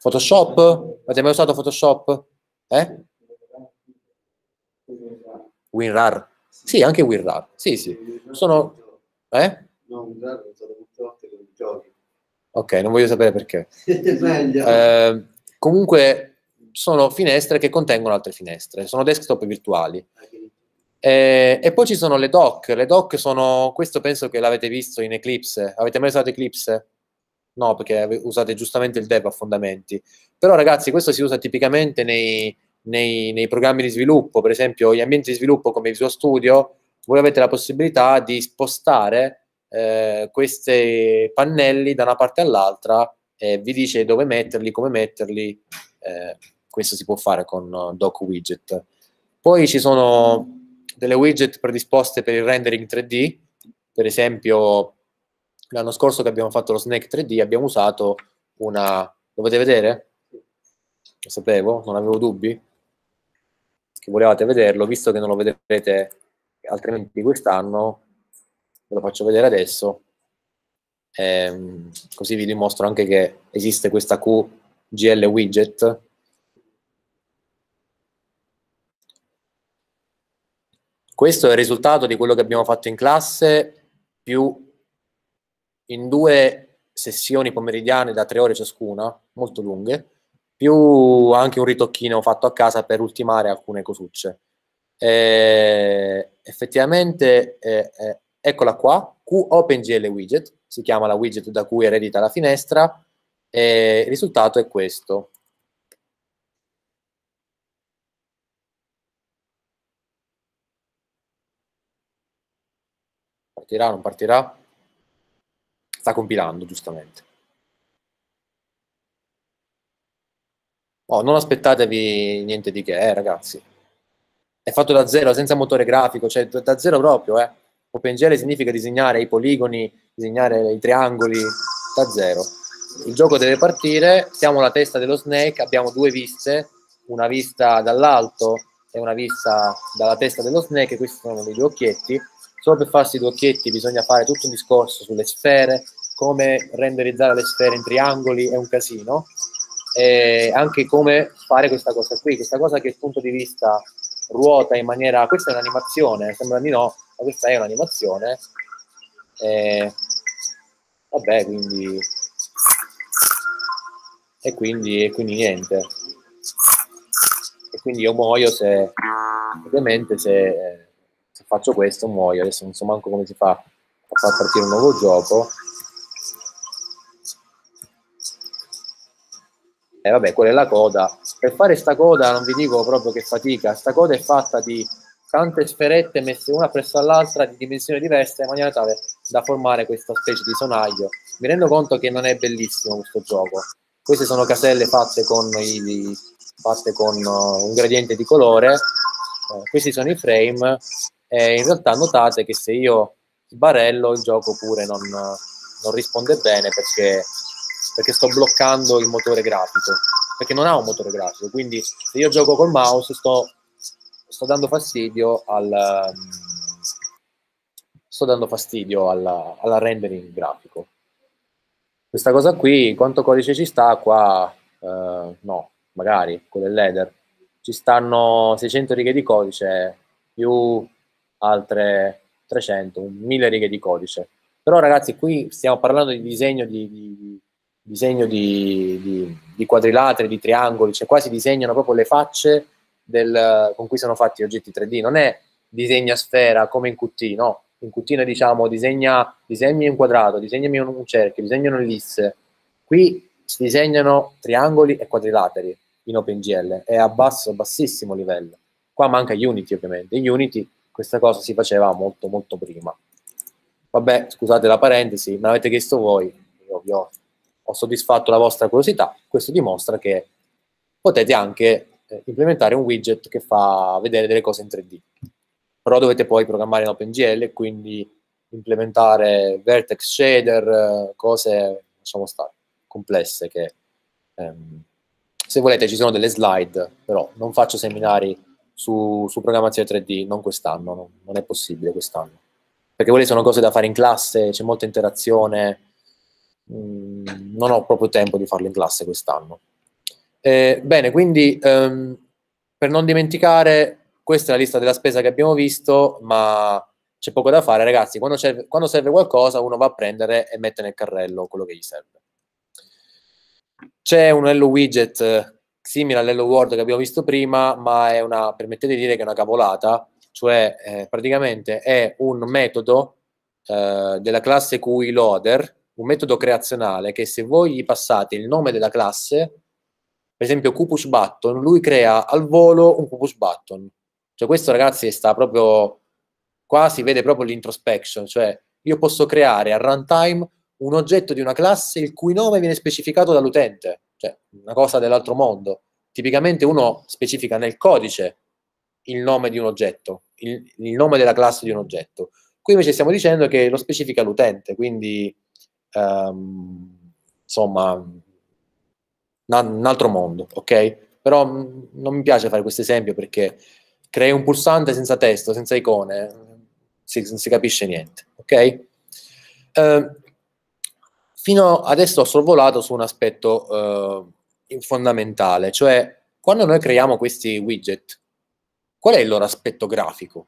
A: Photoshop? Avete mai usato Photoshop? Eh? WinRAR. Sì, anche WinRAR. Sì, sì. Sono... Eh? Ok, non voglio sapere perché. Eh, comunque sono finestre che contengono altre finestre, sono desktop virtuali. E, eh, e poi ci sono le doc, le doc sono, questo penso che l'avete visto in Eclipse, avete mai usato Eclipse? No, perché usate giustamente il dev a fondamenti. Però ragazzi, questo si usa tipicamente nei, nei, nei, programmi di sviluppo, per esempio gli ambienti di sviluppo come Visual Studio, voi avete la possibilità di spostare eh, questi pannelli da una parte all'altra e vi dice dove metterli, come metterli. Eh, questo si può fare con eh, doc widget. Poi ci sono delle widget predisposte per il rendering 3D, per esempio l'anno scorso che abbiamo fatto lo Snake 3D abbiamo usato una... lo potete vedere? Lo sapevo, non avevo dubbi che volevate vederlo, visto che non lo vedrete altrimenti quest'anno, ve lo faccio vedere adesso, ehm, così vi dimostro anche che esiste questa QGL widget Questo è il risultato di quello che abbiamo fatto in classe più in due sessioni pomeridiane da tre ore ciascuna, molto lunghe, più anche un ritocchino fatto a casa per ultimare alcune cosucce. Eh, effettivamente, eh, eh, eccola qua, QOpenGL widget, si chiama la widget da cui eredita la finestra, e il risultato è questo. Partirà, non partirà? Sta compilando, giustamente. Oh, non aspettatevi niente di che, eh, ragazzi. È fatto da zero, senza motore grafico, cioè da zero proprio, eh. OpenGL significa disegnare i poligoni, disegnare i triangoli da zero. Il gioco deve partire, siamo alla testa dello Snake, abbiamo due viste, una vista dall'alto e una vista dalla testa dello Snake, questi sono degli occhietti, Solo per farsi due occhietti bisogna fare tutto un discorso sulle sfere, come renderizzare le sfere in triangoli è un casino, e anche come fare questa cosa qui, questa cosa che dal punto di vista ruota in maniera... questa è un'animazione, sembra di no, ma questa è un'animazione. E, vabbè, quindi... E quindi, e quindi niente. E quindi io muoio se... ovviamente se eh, faccio questo muoio, adesso non so manco come si fa a far partire un nuovo gioco. E eh, vabbè, quella è la coda. Per fare sta coda non vi dico proprio che fatica, sta coda è fatta di tante sferette messe una presso l'altra di dimensioni diverse in maniera tale da formare questa specie di sonaglio. Mi rendo conto che non è bellissimo questo gioco. Queste sono caselle fatte con, i, fatte con uh, un gradiente di colore, uh, questi sono i frame eh, in realtà notate che se io sbarello il gioco pure non, non risponde bene perché, perché, sto bloccando il motore grafico, perché non ha un motore grafico, quindi se io gioco col mouse sto, sto dando fastidio al... Sto dando fastidio alla, alla rendering grafico questa cosa qui, quanto codice ci sta qua? Eh, no, magari con il header ci stanno 600 righe di codice più altre 300, mille righe di codice. Però ragazzi, qui stiamo parlando di disegno di, di, disegno di, di, di quadrilateri, di triangoli, cioè quasi disegnano proprio le facce del, con cui sono fatti gli oggetti 3D. Non è disegna sfera come in QT, no? In QT noi diciamo disegna, disegni un quadrato, disegnami un cerchio, disegna un'ellisse. Qui si disegnano triangoli e quadrilateri in OpenGL, è a basso, bassissimo livello. Qua manca Unity ovviamente. Unity questa cosa si faceva molto molto prima. Vabbè, scusate la parentesi, me l'avete chiesto voi, io vi ho, ho soddisfatto la vostra curiosità, questo dimostra che potete anche eh, implementare un widget che fa vedere delle cose in 3D. Però dovete poi programmare in OpenGL, e quindi implementare vertex shader, cose, diciamo, stare, complesse che... Ehm, se volete ci sono delle slide, però non faccio seminari su, su programmazione 3D, non quest'anno, no? non è possibile quest'anno. Perché quelle sono cose da fare in classe, c'è molta interazione, mh, mm, non ho proprio tempo di farlo in classe quest'anno. Eh, bene, quindi ehm, per non dimenticare, questa è la lista della spesa che abbiamo visto, ma c'è poco da fare, ragazzi. Quando serve, quando serve, qualcosa, uno va a prendere e mette nel carrello quello che gli serve. C'è un Hello Widget simile all'Hello World che abbiamo visto prima, ma è una, permettete di dire che è una cavolata, cioè eh, praticamente è un metodo eh, della classe QI loader, un metodo creazionale che se voi gli passate il nome della classe, per esempio Cupus Button, lui crea al volo un Cupus Button. Cioè questo ragazzi sta proprio, qua si vede proprio l'introspection, cioè io posso creare a runtime un oggetto di una classe il cui nome viene specificato dall'utente cioè una cosa dell'altro mondo. Tipicamente uno specifica nel codice il nome di un oggetto, il, il nome della classe di un oggetto. Qui invece stiamo dicendo che lo specifica l'utente, quindi um, insomma na, un altro mondo, ok? Però mm, non mi piace fare questo esempio perché crei un pulsante senza testo, senza icone, si, non si capisce niente, ok? Uh, fino adesso ho sorvolato su un aspetto eh, fondamentale, cioè quando noi creiamo questi widget, qual è il loro aspetto grafico?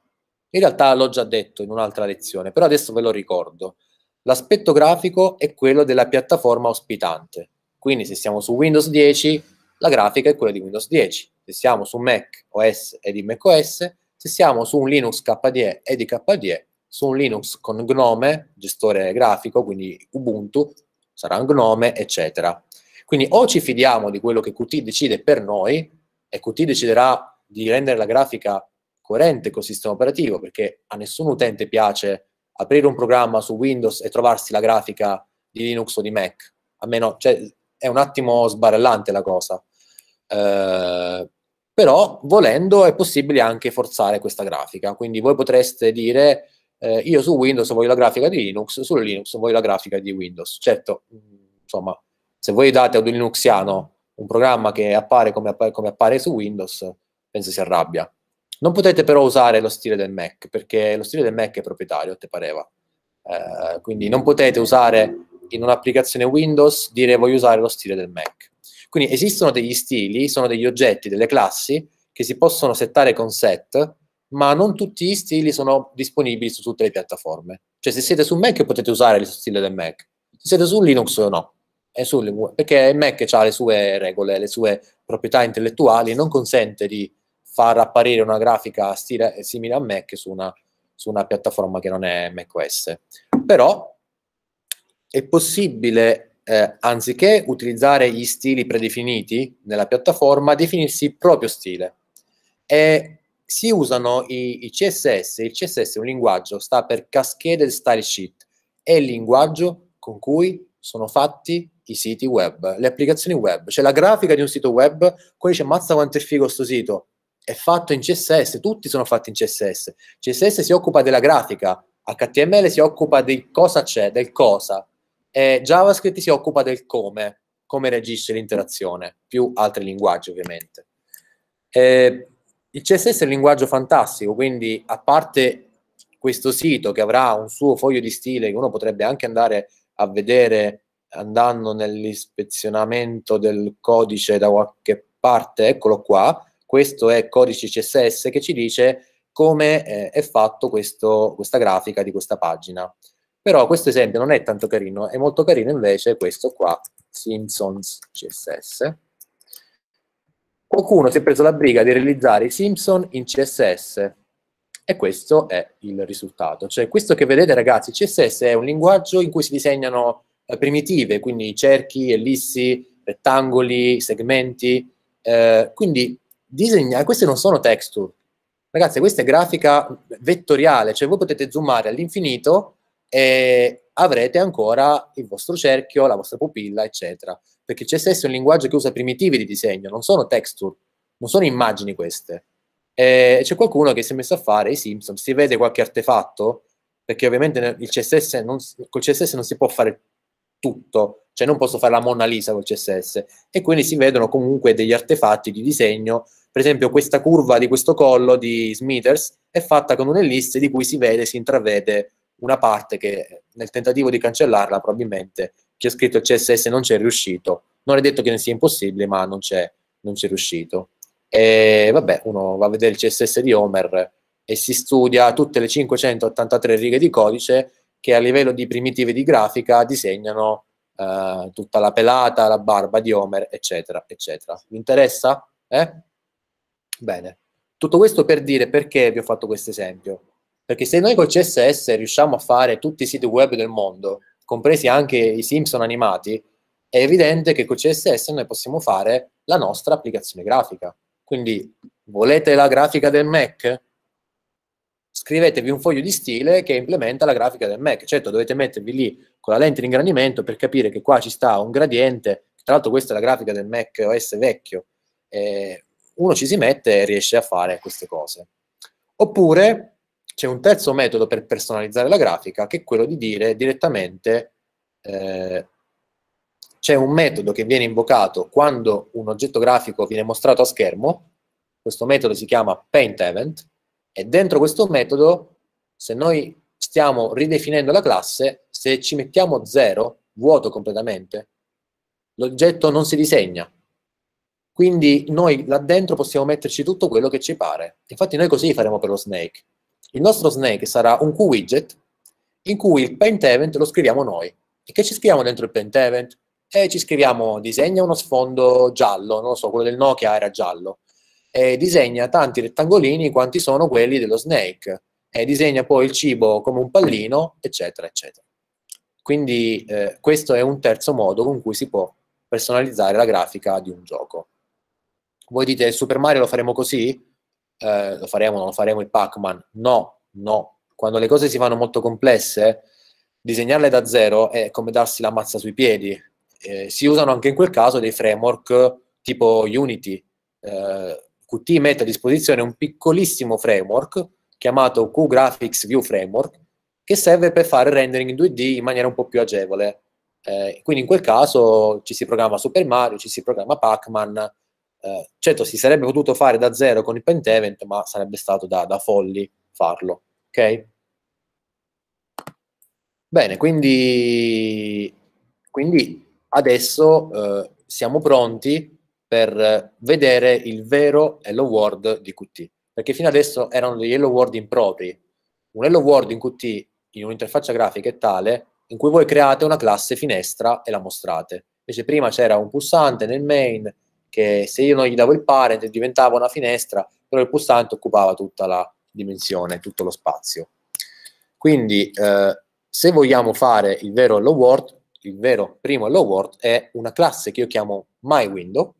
A: In realtà l'ho già detto in un'altra lezione, però adesso ve lo ricordo. L'aspetto grafico è quello della piattaforma ospitante. Quindi se siamo su Windows 10, la grafica è quella di Windows 10. Se siamo su Mac OS e di Mac OS, se siamo su un Linux KDE e di KDE, su un Linux con Gnome, gestore grafico, quindi Ubuntu, sarà un gnome, eccetera. Quindi o ci fidiamo di quello che Qt decide per noi, e Qt deciderà di rendere la grafica coerente col sistema operativo, perché a nessun utente piace aprire un programma su Windows e trovarsi la grafica di Linux o di Mac. A meno, cioè, è un attimo sbarellante la cosa. Eh, però, volendo, è possibile anche forzare questa grafica. Quindi voi potreste dire eh, io su Windows voglio la grafica di Linux, su Linux voglio la grafica di Windows. Certo, insomma, se voi date ad un linuxiano un programma che appare come, appare come, appare su Windows, penso si arrabbia. Non potete però usare lo stile del Mac, perché lo stile del Mac è proprietario, te pareva. Eh, quindi non potete usare in un'applicazione Windows dire voglio usare lo stile del Mac. Quindi esistono degli stili, sono degli oggetti, delle classi che si possono settare con set ma non tutti gli stili sono disponibili su tutte le piattaforme. Cioè, se siete su Mac potete usare lo stile del Mac, se siete su Linux no. Su, perché il Mac ha le sue regole, le sue proprietà intellettuali, non consente di far apparire una grafica stile, simile a Mac su una, su una piattaforma che non è macOS. Però è possibile eh, anziché utilizzare gli stili predefiniti nella piattaforma, definirsi il proprio stile. E si usano i, i, CSS, il CSS è un linguaggio, sta per Cascaded Style Sheet, è il linguaggio con cui sono fatti i siti web, le applicazioni web, cioè la grafica di un sito web, quello dice mazza quanto è figo sto sito, è fatto in CSS, tutti sono fatti in CSS, CSS si occupa della grafica, HTML si occupa di cosa c'è, del cosa, e JavaScript si occupa del come, come reagisce l'interazione, più altri linguaggi ovviamente. Eh, il CSS è un linguaggio fantastico, quindi a parte questo sito che avrà un suo foglio di stile che uno potrebbe anche andare a vedere andando nell'ispezionamento del codice da qualche parte, eccolo qua, questo è codice CSS che ci dice come eh, è fatto questo, questa grafica di questa pagina. Però questo esempio non è tanto carino, è molto carino invece questo qua, Simpsons CSS, Qualcuno si è preso la briga di realizzare i Simpson in CSS e questo è il risultato. Cioè, questo che vedete ragazzi, CSS è un linguaggio in cui si disegnano eh, primitive, quindi cerchi, ellissi, rettangoli, segmenti. Eh, quindi disegnare, queste non sono texture. Ragazzi, questa è grafica vettoriale, cioè voi potete zoomare all'infinito e avrete ancora il vostro cerchio, la vostra pupilla, eccetera perché il CSS è un linguaggio che usa primitivi di disegno, non sono texture, non sono immagini queste. Eh, e c'è qualcuno che si è messo a fare i Simpsons, si vede qualche artefatto, perché ovviamente il CSS non, col CSS non si può fare tutto, cioè non posso fare la Mona Lisa col CSS, e quindi si vedono comunque degli artefatti di disegno, per esempio questa curva di questo collo di Smithers è fatta con un'ellisse di cui si vede, si intravede una parte che nel tentativo di cancellarla probabilmente chi ha scritto il CSS non c'è riuscito. Non è detto che ne sia impossibile, ma non c'è, non c'è riuscito. E vabbè, uno va a vedere il CSS di Homer e si studia tutte le 583 righe di codice che a livello di primitive di grafica disegnano eh, tutta la pelata, la barba di Homer, eccetera, eccetera. Vi interessa? Eh? Bene. Tutto questo per dire perché vi ho fatto questo esempio. Perché se noi col CSS riusciamo a fare tutti i siti web del mondo, compresi anche i Simpson animati, è evidente che con CSS noi possiamo fare la nostra applicazione grafica. Quindi volete la grafica del Mac? Scrivetevi un foglio di stile che implementa la grafica del Mac. Certo, dovete mettervi lì con la lente di ingrandimento per capire che qua ci sta un gradiente. Tra l'altro questa è la grafica del Mac OS vecchio. Eh, uno ci si mette e riesce a fare queste cose. Oppure c'è un terzo metodo per personalizzare la grafica che è quello di dire direttamente eh, c'è un metodo che viene invocato quando un oggetto grafico viene mostrato a schermo, questo metodo si chiama paintEvent, e dentro questo metodo, se noi stiamo ridefinendo la classe, se ci mettiamo 0, vuoto completamente, l'oggetto non si disegna. Quindi noi là dentro possiamo metterci tutto quello che ci pare. Infatti noi così faremo per lo snake il nostro snake sarà un QWidget in cui il paint event lo scriviamo noi. E che ci scriviamo dentro il paint event? E eh, ci scriviamo disegna uno sfondo giallo, non lo so, quello del Nokia era giallo, e disegna tanti rettangolini quanti sono quelli dello snake, e disegna poi il cibo come un pallino, eccetera, eccetera. Quindi eh, questo è un terzo modo con cui si può personalizzare la grafica di un gioco. Voi dite Super Mario lo faremo così? eh, lo faremo, non lo faremo il Pac-Man. No, no. Quando le cose si fanno molto complesse, disegnarle da zero è come darsi la mazza sui piedi. Eh, si usano anche in quel caso dei framework tipo Unity. Eh, Qt mette a disposizione un piccolissimo framework chiamato QGraphics View Framework che serve per fare rendering in 2D in maniera un po' più agevole. Eh, quindi in quel caso ci si programma Super Mario, ci si programma Pac-Man, eh, certo, si sarebbe potuto fare da zero con il event ma sarebbe stato da, da folli farlo. Ok? Bene, quindi, quindi adesso eh, siamo pronti per vedere il vero hello world di Qt, perché fino adesso erano degli hello world impropri. Un hello world in Qt, in un'interfaccia grafica, è tale in cui voi create una classe finestra e la mostrate. Invece prima c'era un pulsante nel main che se io non gli davo il parent diventava una finestra, però il pulsante occupava tutta la dimensione, tutto lo spazio. Quindi eh, se vogliamo fare il vero hello world, il vero primo hello world è una classe che io chiamo myWindow,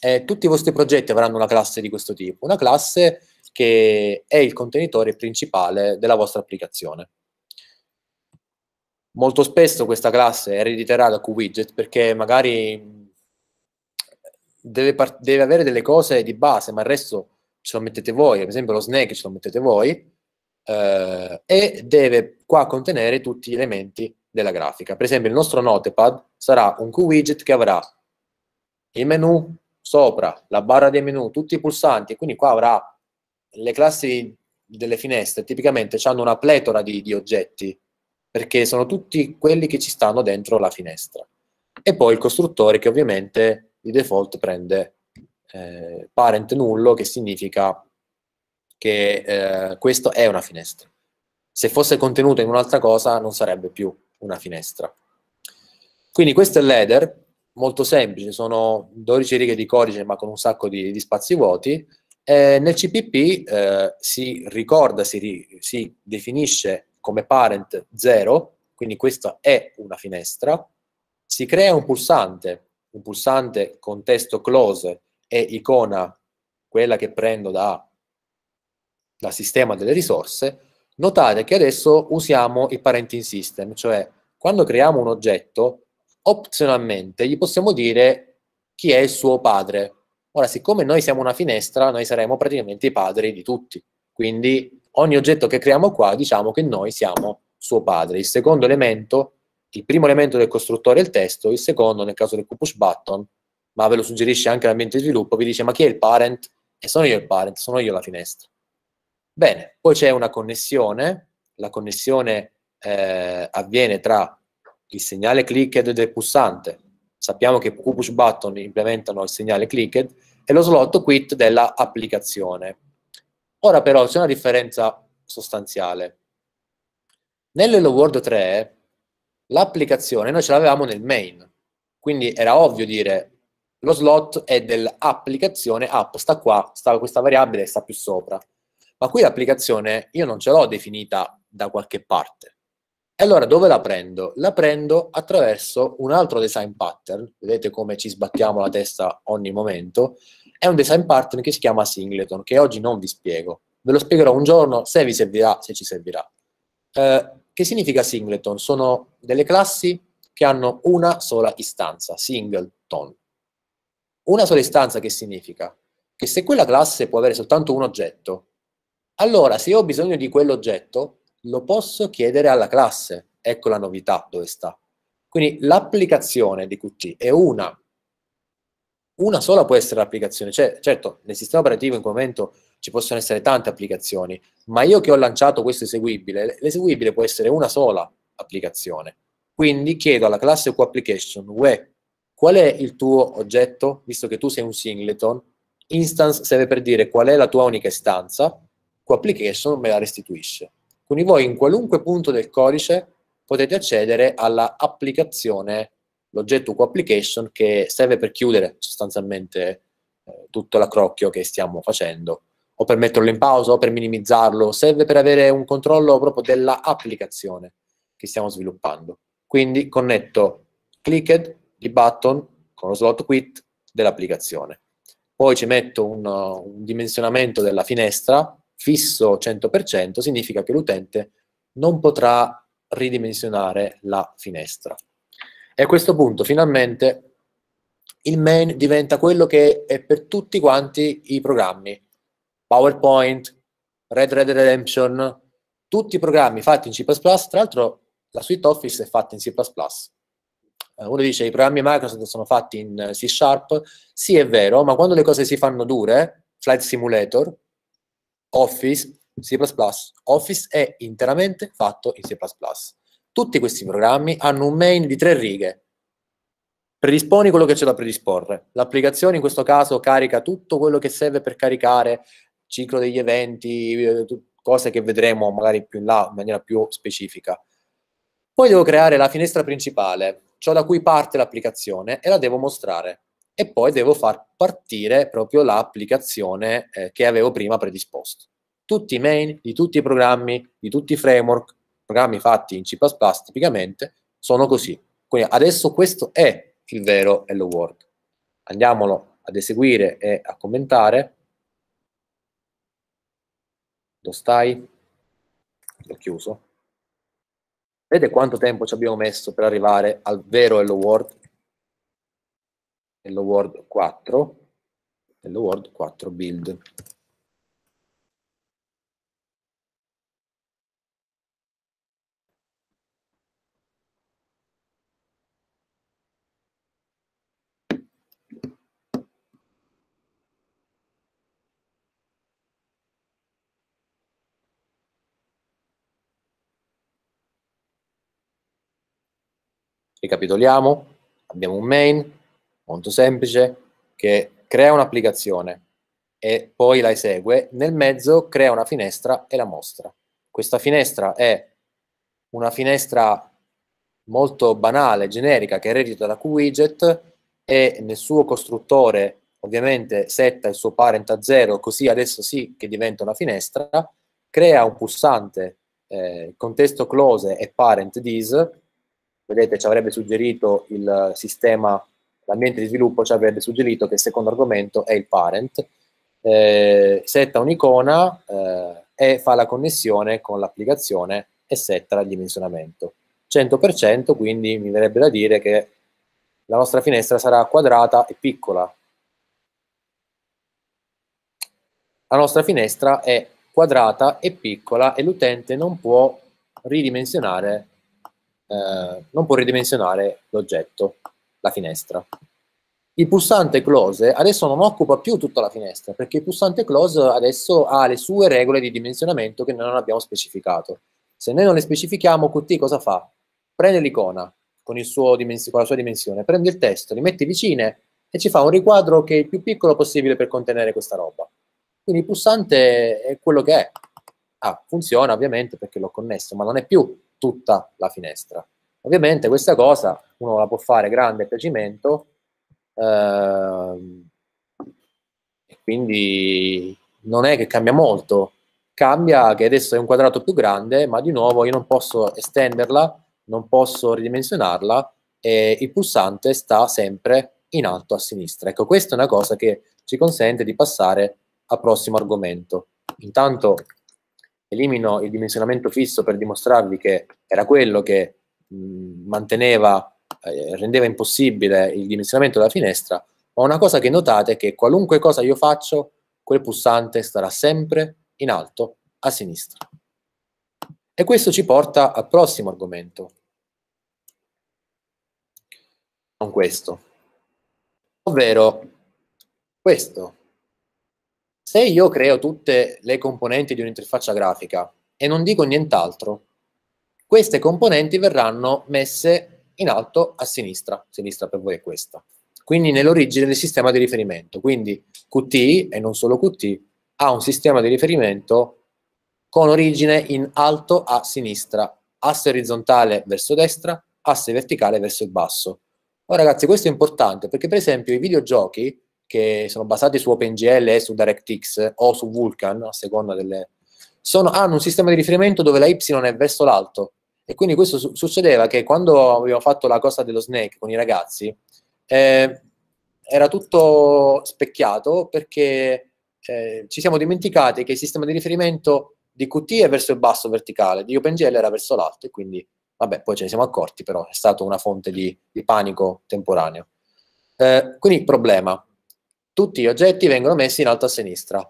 A: eh, tutti i vostri progetti avranno una classe di questo tipo, una classe che è il contenitore principale della vostra applicazione. Molto spesso questa classe erediterà da QWidget perché magari deve, part- deve, avere delle cose di base, ma il resto ce lo mettete voi, ad esempio lo snack ce lo mettete voi, eh, e deve qua contenere tutti gli elementi della grafica. Per esempio il nostro notepad sarà un Q-widget che avrà il menu sopra, la barra dei menu, tutti i pulsanti, e quindi qua avrà le classi delle finestre, tipicamente hanno una pletora di, di oggetti, perché sono tutti quelli che ci stanno dentro la finestra. E poi il costruttore che ovviamente di default prende eh, parent nullo, che significa che eh, questa è una finestra. Se fosse contenuto in un'altra cosa non sarebbe più una finestra. Quindi questo è l'header, molto semplice, sono 12 righe di codice ma con un sacco di, di spazi vuoti. E nel CPP eh, si ricorda, si, si definisce come parent 0, quindi questa è una finestra, si crea un pulsante un pulsante con testo close e icona, quella che prendo da, dal sistema delle risorse, notate che adesso usiamo il parenting system, cioè quando creiamo un oggetto, opzionalmente gli possiamo dire chi è il suo padre. Ora, siccome noi siamo una finestra, noi saremo praticamente i padri di tutti. Quindi ogni oggetto che creiamo qua, diciamo che noi siamo suo padre. Il secondo elemento il primo elemento del costruttore è il testo, il secondo, nel caso del Q-Push Button, ma ve lo suggerisce anche l'ambiente di sviluppo, vi dice ma chi è il parent? E sono io il parent, sono io la finestra. Bene, poi c'è una connessione, la connessione eh, avviene tra il segnale clicked del pulsante, sappiamo che Q-Push Button implementano il segnale clicked, e lo slot quit dell'applicazione. Ora però c'è una differenza sostanziale. Nell'Hello World 3 l'applicazione noi ce l'avevamo nel main, quindi era ovvio dire lo slot è dell'applicazione app, sta qua, sta questa variabile sta più sopra. Ma qui l'applicazione io non ce l'ho definita da qualche parte. E allora dove la prendo? La prendo attraverso un altro design pattern, vedete come ci sbattiamo la testa ogni momento, è un design pattern che si chiama Singleton, che oggi non vi spiego. Ve lo spiegherò un giorno se vi servirà, se ci servirà. Eh, che significa singleton? Sono delle classi che hanno una sola istanza, singleton. Una sola istanza che significa? Che se quella classe può avere soltanto un oggetto, allora se io ho bisogno di quell'oggetto, lo posso chiedere alla classe. Ecco la novità dove sta. Quindi l'applicazione di Qt è una una sola può essere l'applicazione. Cioè, certo, nel sistema operativo in quel momento ci possono essere tante applicazioni, ma io che ho lanciato questo eseguibile, l'eseguibile può essere una sola applicazione. Quindi chiedo alla classe QApplication, UE, qual è il tuo oggetto, visto che tu sei un singleton, instance serve per dire qual è la tua unica istanza, QApplication me la restituisce. Quindi voi in qualunque punto del codice potete accedere all'applicazione applicazione l'oggetto UQ-Application che serve per chiudere sostanzialmente eh, tutto l'accrocchio che stiamo facendo, o per metterlo in pausa, o per minimizzarlo, serve per avere un controllo proprio dell'applicazione che stiamo sviluppando. Quindi connetto clicked, di button, con lo slot quit dell'applicazione. Poi ci metto un, un dimensionamento della finestra, fisso 100%, significa che l'utente non potrà ridimensionare la finestra. E a questo punto finalmente il main diventa quello che è per tutti quanti i programmi. PowerPoint, Red Red Redemption, tutti i programmi fatti in C++, tra l'altro la suite Office è fatta in C++. Eh, uno dice che i programmi Microsoft sono fatti in eh, C Sharp, sì è vero, ma quando le cose si fanno dure, Flight Simulator, Office, C++, Office è interamente fatto in C++. Tutti questi programmi hanno un main di tre righe. Predisponi quello che c'è da predisporre. L'applicazione in questo caso carica tutto quello che serve per caricare, ciclo degli eventi, eh, cose che vedremo magari più in là in maniera più specifica. Poi devo creare la finestra principale, ciò da cui parte l'applicazione, e la devo mostrare. E poi devo far partire proprio l'applicazione eh, che avevo prima predisposto. Tutti i main di tutti i programmi, di tutti i framework, programmi fatti in C++ tipicamente sono così. Quindi adesso questo è il vero hello world. Andiamolo ad eseguire e a commentare. Lo stai? L'ho chiuso. Vedete quanto tempo ci abbiamo messo per arrivare al vero hello world? Hello world 4, hello world 4 build. Ricapitoliamo, abbiamo un main molto semplice che crea un'applicazione e poi la esegue, nel mezzo crea una finestra e la mostra. Questa finestra è una finestra molto banale, generica, che è eredita da QWidget e nel suo costruttore ovviamente setta il suo parent a zero, così adesso sì che diventa una finestra, crea un pulsante eh, contesto close e parent this, vedete ci avrebbe suggerito il sistema, l'ambiente di sviluppo ci avrebbe suggerito che il secondo argomento è il parent, eh, setta un'icona eh, e fa la connessione con l'applicazione e setta il dimensionamento. 100% quindi mi verrebbe da dire che la nostra finestra sarà quadrata e piccola. La nostra finestra è quadrata e piccola e l'utente non può ridimensionare eh, non può ridimensionare l'oggetto, la finestra. Il pulsante close adesso non occupa più tutta la finestra, perché il pulsante close adesso ha le sue regole di dimensionamento che noi non abbiamo specificato. Se noi non le specifichiamo, Qt cosa fa? Prende l'icona con, con la sua dimensione, prende il testo, li mette vicine e ci fa un riquadro che è il più piccolo possibile per contenere questa roba. Quindi il pulsante è quello che è. Ah, funziona ovviamente perché l'ho connesso, ma non è più tutta la finestra. Ovviamente questa cosa uno la può fare grande a piacimento eh, quindi non è che cambia molto, cambia che adesso è un quadrato più grande, ma di nuovo io non posso estenderla, non posso ridimensionarla e il pulsante sta sempre in alto a sinistra. Ecco, questa è una cosa che ci consente di passare al prossimo argomento. Intanto elimino il dimensionamento fisso per dimostrarvi che era quello che mh, manteneva, eh, rendeva impossibile il dimensionamento della finestra, ma una cosa che notate è che qualunque cosa io faccio, quel pulsante starà sempre in alto a sinistra. E questo ci porta al prossimo argomento. Con questo. Ovvero questo. Se io creo tutte le componenti di un'interfaccia grafica e non dico nient'altro, queste componenti verranno messe in alto a sinistra, sinistra per voi è questa, quindi nell'origine del sistema di riferimento. Quindi Qt, e non solo Qt, ha un sistema di riferimento con origine in alto a sinistra, asse orizzontale verso destra, asse verticale verso il basso. Ora ragazzi questo è importante perché per esempio i videogiochi che sono basati su OpenGL e su DirectX o su Vulkan, a seconda delle... Sono, hanno un sistema di riferimento dove la Y è verso l'alto. E quindi questo su- succedeva che quando abbiamo fatto la cosa dello Snake con i ragazzi, eh, era tutto specchiato perché eh, ci siamo dimenticati che il sistema di riferimento di Qt è verso il basso verticale, di OpenGL era verso l'alto e quindi, vabbè, poi ce ne siamo accorti, però è stata una fonte di, di panico temporaneo. Eh, quindi problema, tutti gli oggetti vengono messi in alto a sinistra,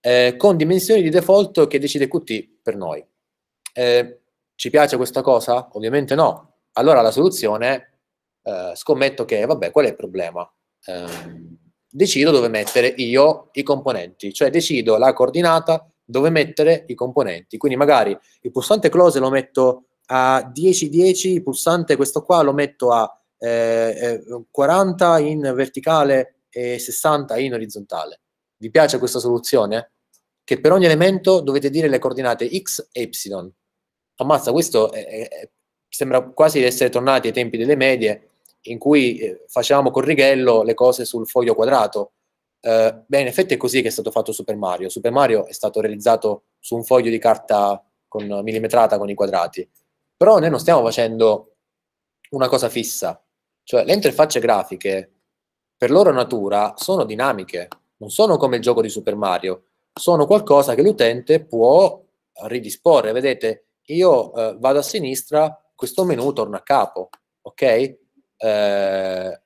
A: eh, con dimensioni di default che decide Qt per noi. Eh, ci piace questa cosa? Ovviamente no. Allora la soluzione, eh, scommetto che, vabbè, qual è il problema? Ehm, decido dove mettere io i componenti, cioè decido la coordinata dove mettere i componenti. Quindi magari il pulsante close lo metto a 10, 10, il pulsante questo qua lo metto a eh, 40 eh, in verticale e 60 in orizzontale. Vi piace questa soluzione? Che per ogni elemento dovete dire le coordinate x e y. Ammazza, questo è, è, sembra quasi di essere tornati ai tempi delle medie, in cui eh, facevamo con righello le cose sul foglio quadrato. Eh, beh, in effetti è così che è stato fatto Super Mario. Super Mario è stato realizzato su un foglio di carta con, millimetrata con i quadrati. Però noi non stiamo facendo una cosa fissa. Cioè, le interfacce grafiche per loro natura sono dinamiche, non sono come il gioco di Super Mario, sono qualcosa che l'utente può ridisporre. Vedete, io eh, vado a sinistra, questo menu torna a capo, ok? Eh,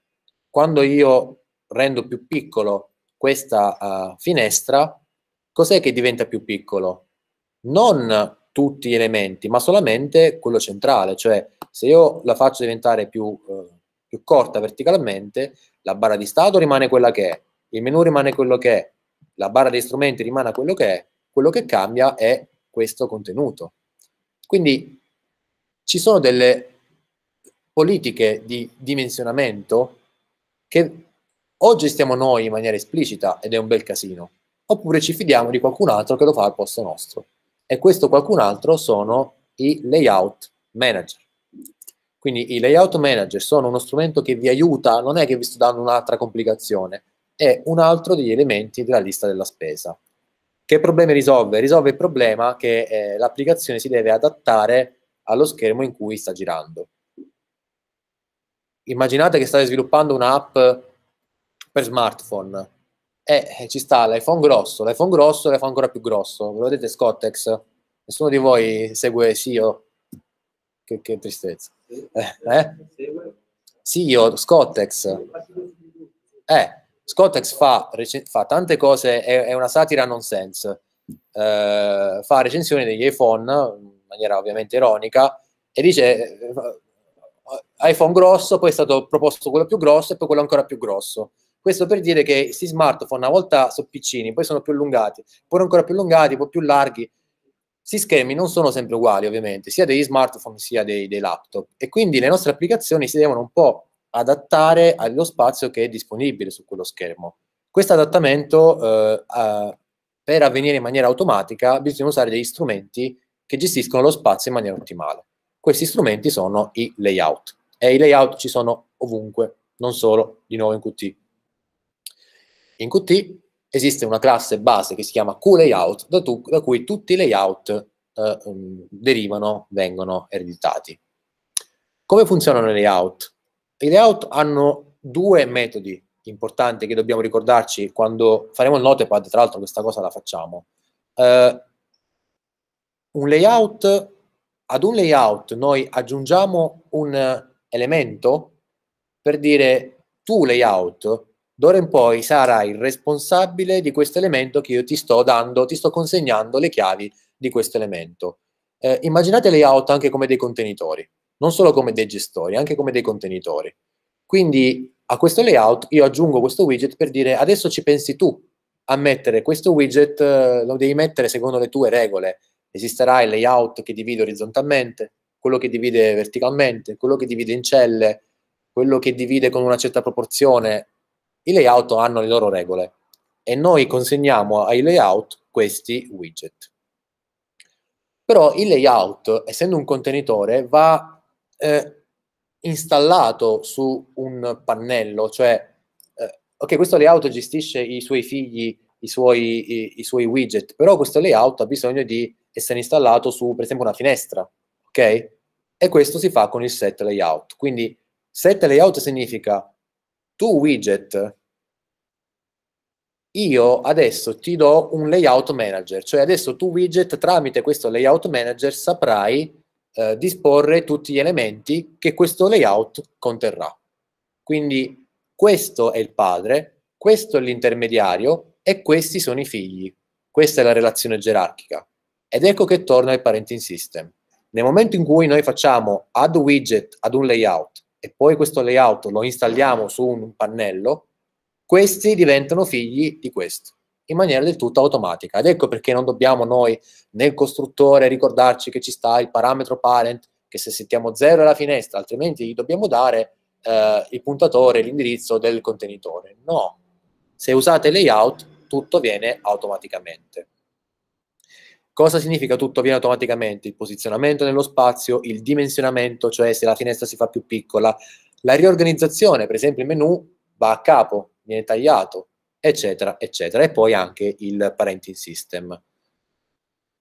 A: quando io rendo più piccolo questa uh, finestra, cos'è che diventa più piccolo? Non tutti gli elementi, ma solamente quello centrale, cioè se io la faccio diventare più, uh, più corta verticalmente, la barra di stato rimane quella che è, il menu rimane quello che è, la barra di strumenti rimane quello che è, quello che cambia è questo contenuto. Quindi ci sono delle politiche di dimensionamento che o gestiamo noi in maniera esplicita ed è un bel casino, oppure ci fidiamo di qualcun altro che lo fa al posto nostro. E questo qualcun altro sono i layout manager. Quindi i layout manager sono uno strumento che vi aiuta, non è che vi sto dando un'altra complicazione, è un altro degli elementi della lista della spesa. Che problemi risolve? Risolve il problema che eh, l'applicazione si deve adattare allo schermo in cui sta girando. Immaginate che state sviluppando un'app per smartphone. Eh, eh ci sta l'iPhone grosso, l'iPhone grosso e l'iPhone ancora più grosso. Ve lo vedete Scottex? Nessuno di voi segue SEO? Che, che tristezza. Eh, eh? Sì, io, Scottex. Eh, Scottex fa, fa tante cose, è, è, una satira nonsense. Eh, fa recensioni degli iPhone in maniera ovviamente ironica e dice eh, iPhone grosso, poi è stato proposto quello più grosso e poi quello ancora più grosso. Questo per dire che questi smartphone una volta sono piccini, poi sono più allungati, poi ancora più allungati, poi più larghi questi schemi non sono sempre uguali ovviamente, sia degli smartphone sia dei, dei, laptop e quindi le nostre applicazioni si devono un po' adattare allo spazio che è disponibile su quello schermo. Questo adattamento eh, a, per avvenire in maniera automatica bisogna usare degli strumenti che gestiscono lo spazio in maniera ottimale. Questi strumenti sono i layout e i layout ci sono ovunque, non solo di nuovo in Qt. In Qt esiste una classe base che si chiama QLayout, da, tu, da cui tutti i layout eh, mm, derivano, vengono ereditati. Come funzionano i layout? I layout hanno due metodi importanti che dobbiamo ricordarci quando faremo il notepad, tra l'altro questa cosa la facciamo. Eh, un layout, ad un layout noi aggiungiamo un elemento per dire tu layout D'ora in poi sarai il responsabile di questo elemento che io ti sto dando, ti sto consegnando le chiavi di questo elemento. Eh, immaginate layout anche come dei contenitori, non solo come dei gestori, anche come dei contenitori. Quindi a questo layout io aggiungo questo widget per dire adesso ci pensi tu a mettere questo widget, eh, lo devi mettere secondo le tue regole. Esisterà il layout che divide orizzontalmente, quello che divide verticalmente, quello che divide in celle, quello che divide con una certa proporzione, i layout hanno le loro regole e noi consegniamo ai layout questi widget. Però il layout, essendo un contenitore, va eh, installato su un pannello, cioè, eh, ok, questo layout gestisce i suoi figli, i suoi, i, i suoi widget, però questo layout ha bisogno di essere installato su, per esempio, una finestra, ok? E questo si fa con il set layout. Quindi set layout significa tu widget io adesso ti do un layout manager, cioè adesso tu widget tramite questo layout manager saprai eh, disporre tutti gli elementi che questo layout conterrà. Quindi questo è il padre, questo è l'intermediario e questi sono i figli. Questa è la relazione gerarchica. Ed ecco che torna il parenting system. Nel momento in cui noi facciamo add widget ad un layout e poi questo layout lo installiamo su un pannello, questi diventano figli di questo in maniera del tutto automatica. Ed ecco perché non dobbiamo noi nel costruttore ricordarci che ci sta il parametro parent, che se settiamo 0 è la finestra, altrimenti gli dobbiamo dare eh, il puntatore, l'indirizzo del contenitore. No, se usate layout tutto viene automaticamente. Cosa significa tutto viene automaticamente? Il posizionamento nello spazio, il dimensionamento, cioè se la finestra si fa più piccola, la riorganizzazione, per esempio il menu va a capo, viene tagliato, eccetera, eccetera. E poi anche il parenting system.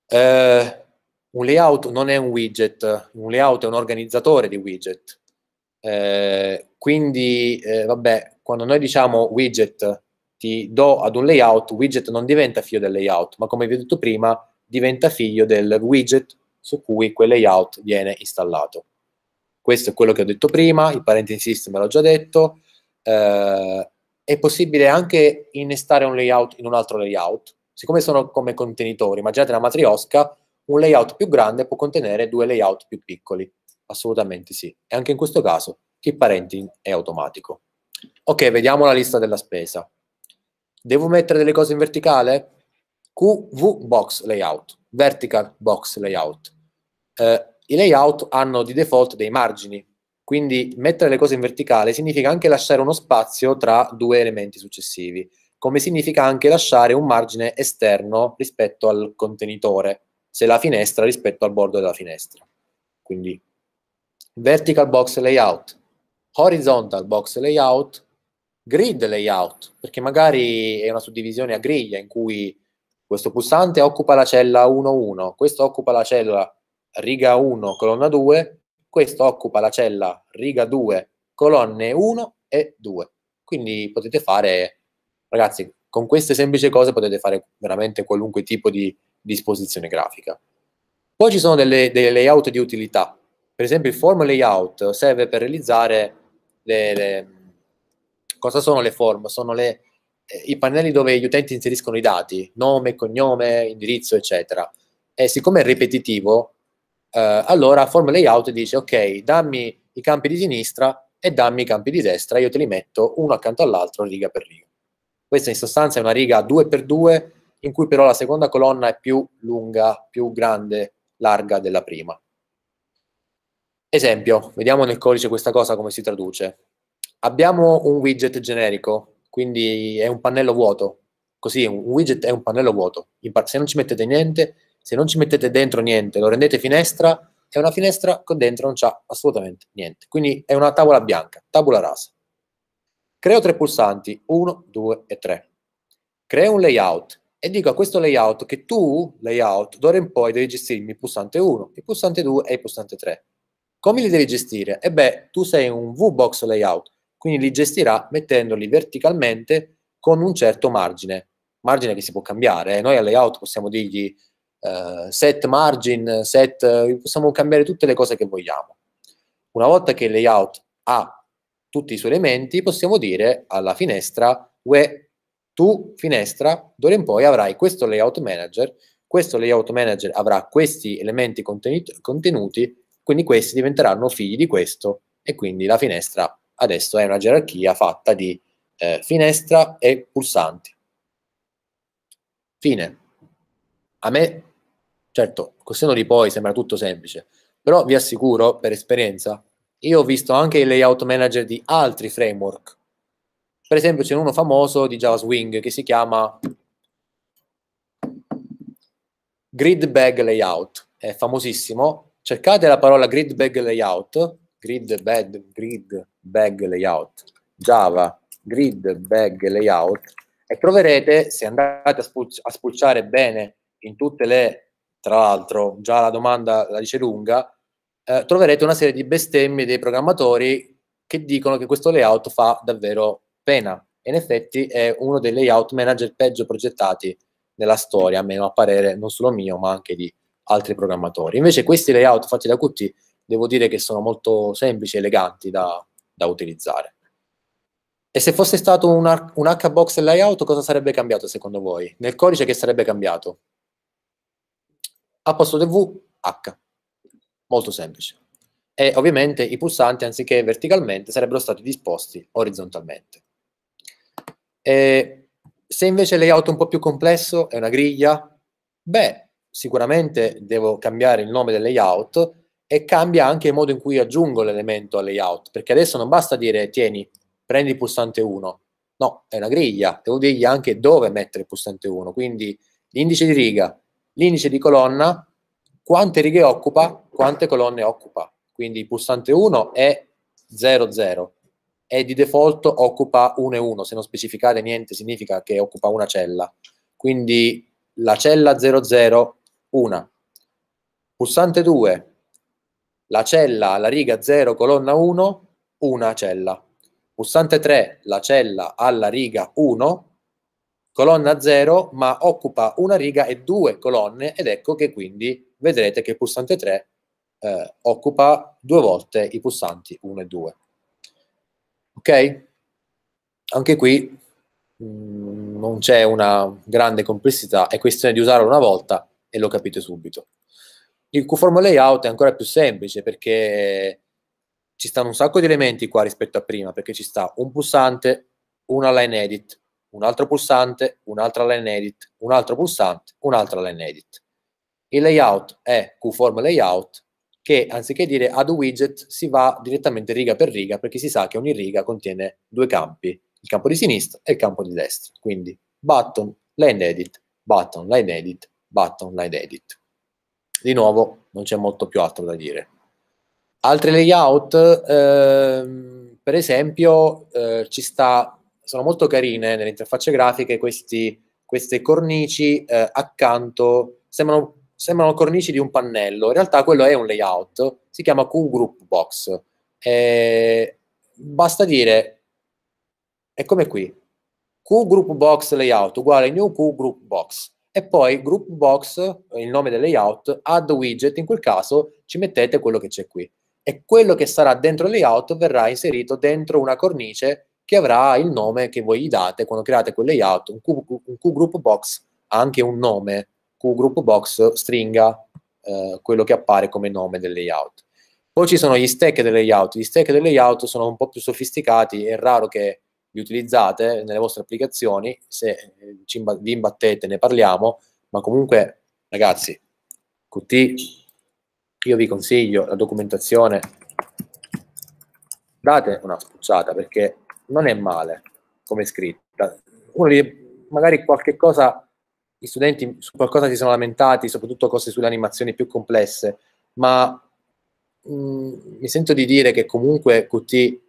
A: Eh, un layout non è un widget, un layout è un organizzatore di widget. Eh, quindi, eh, vabbè, quando noi diciamo widget ti do ad un layout, widget non diventa figlio del layout, ma come vi ho detto prima, diventa figlio del widget su cui quel layout viene installato. Questo è quello che ho detto prima, il parenting system l'ho già detto, eh, è possibile anche innestare un layout in un altro layout. Siccome sono come contenitori, immaginate la matriosca, un layout più grande può contenere due layout più piccoli. Assolutamente sì. E anche in questo caso il parenting è automatico. Ok, vediamo la lista della spesa. Devo mettere delle cose in verticale? QV box layout, vertical box layout. Eh, I layout hanno di default dei margini, quindi mettere le cose in verticale significa anche lasciare uno spazio tra due elementi successivi, come significa anche lasciare un margine esterno rispetto al contenitore, se la finestra rispetto al bordo della finestra. Quindi vertical box layout, horizontal box layout, grid layout, perché magari è una suddivisione a griglia in cui questo pulsante occupa la cella 1-1, questo occupa la cella riga 1, colonna 2, questo occupa la cella riga 2, colonne 1 e 2. Quindi potete fare, ragazzi, con queste semplici cose potete fare veramente qualunque tipo di disposizione grafica. Poi ci sono delle, dei layout di utilità. Per esempio il form layout serve per realizzare le, le, cosa sono le form? Sono le, eh, i pannelli dove gli utenti inseriscono i dati, nome, cognome, indirizzo, eccetera. E siccome è ripetitivo, eh, allora form layout dice ok, dammi i campi di sinistra e dammi i campi di destra, io te li metto uno accanto all'altro, riga per riga. Questa in sostanza è una riga 2x2 in cui però la seconda colonna è più lunga, più grande, larga della prima. Esempio, vediamo nel codice questa cosa come si traduce. Abbiamo un widget generico, quindi è un pannello vuoto. Così, un widget è un pannello vuoto. Se non ci mettete niente, se non ci mettete dentro niente, lo rendete finestra, è una finestra con dentro non c'ha assolutamente niente. Quindi è una tavola bianca, tabula rasa. Creo tre pulsanti, 1, 2 e 3. Creo un layout e dico a questo layout che tu, layout, d'ora in poi devi gestirmi il pulsante 1, il pulsante 2 e il pulsante 3. Come li devi gestire? E eh beh, tu sei un V-box layout, quindi li gestirà mettendoli verticalmente con un certo margine, margine che si può cambiare. Eh? Noi al layout possiamo dirgli eh, set margin, set, possiamo cambiare tutte le cose che vogliamo. Una volta che il layout ha tutti i suoi elementi, possiamo dire alla finestra, tu finestra, d'ora in poi avrai questo layout manager, questo layout manager avrà questi elementi contenuti, contenuti quindi questi diventeranno figli di questo e quindi la finestra adesso è una gerarchia fatta di eh, finestra e pulsanti. Fine. A me Certo, col di poi sembra tutto semplice, però vi assicuro, per esperienza, io ho visto anche il layout manager di altri framework. Per esempio c'è uno famoso di JavaSwing che si chiama Grid Bag Layout, è famosissimo. Cercate la parola Grid Bag Layout, Grid Bag, grid bag Layout, Java Grid Bag Layout, e troverete, se andate a, spulci- a spulciare bene in tutte le tra l'altro già la domanda la dice lunga, eh, troverete una serie di bestemmie dei programmatori che dicono che questo layout fa davvero pena. In effetti è uno dei layout manager peggio progettati nella storia, a meno a parere non solo mio, ma anche di altri programmatori. Invece questi layout fatti da Qt devo dire che sono molto semplici e eleganti da, da utilizzare. E se fosse stato un, un HBox layout, cosa sarebbe cambiato secondo voi? Nel codice che sarebbe cambiato? a posto del V, H. Molto semplice. E ovviamente i pulsanti, anziché verticalmente, sarebbero stati disposti orizzontalmente. E se invece il layout è un po' più complesso, è una griglia, beh, sicuramente devo cambiare il nome del layout e cambia anche il modo in cui aggiungo l'elemento al layout, perché adesso non basta dire tieni, prendi il pulsante 1, no, è una griglia, devo dirgli anche dove mettere il pulsante 1, quindi l'indice di riga, l'indice di colonna, quante righe occupa, quante colonne occupa. Quindi il pulsante 1 è 00 e di default occupa 1 e 1. Se non specificate niente significa che occupa una cella. Quindi la cella 00, 1. Pulsante 2, la cella, la riga 0, colonna 1, una cella. Pulsante 3, la cella alla riga 1, colonna 0, ma occupa una riga e due colonne ed ecco che quindi vedrete che il pulsante 3 eh, occupa due volte i pulsanti 1 e 2. Ok? Anche qui mh, mm, non c'è una grande complessità, è questione di usarlo una volta e lo capite subito. Il QForm layout è ancora più semplice perché ci stanno un sacco di elementi qua rispetto a prima, perché ci sta un pulsante, una line edit, un altro pulsante, un'altra line edit, un altro pulsante, un'altra line edit. Il layout è QForm Layout che anziché dire add widget si va direttamente riga per riga perché si sa che ogni riga contiene due campi, il campo di sinistra e il campo di destra. Quindi button, line edit, button, line edit, button, line edit. Di nuovo non c'è molto più altro da dire. Altri layout, ehm, per esempio, eh, ci sta sono molto carine nelle interfacce grafiche questi, queste cornici eh, accanto, sembrano, sembrano, cornici di un pannello, in realtà quello è un layout, si chiama Q-Group Box. E basta dire, è come qui, Q-Group Box Layout uguale new Q-Group Box e poi group box, il nome del layout, add widget, in quel caso ci mettete quello che c'è qui. E quello che sarà dentro il layout verrà inserito dentro una cornice che avrà il nome che voi gli date quando create quel layout. Un, Q, un QGroup box ha anche un nome, QGroup box stringa eh, quello che appare come nome del layout. Poi ci sono gli stack del layout. Gli stack del layout sono un po' più sofisticati, è raro che li utilizzate nelle vostre applicazioni, se eh, imba- vi imbattete ne parliamo, ma comunque ragazzi, Qt, io vi consiglio la documentazione, date una spruzzata perché non è male come scritta. Uno li, magari qualche cosa, i studenti su qualcosa si sono lamentati, soprattutto cose sulle animazioni più complesse, ma mh, mm, mi sento di dire che comunque QT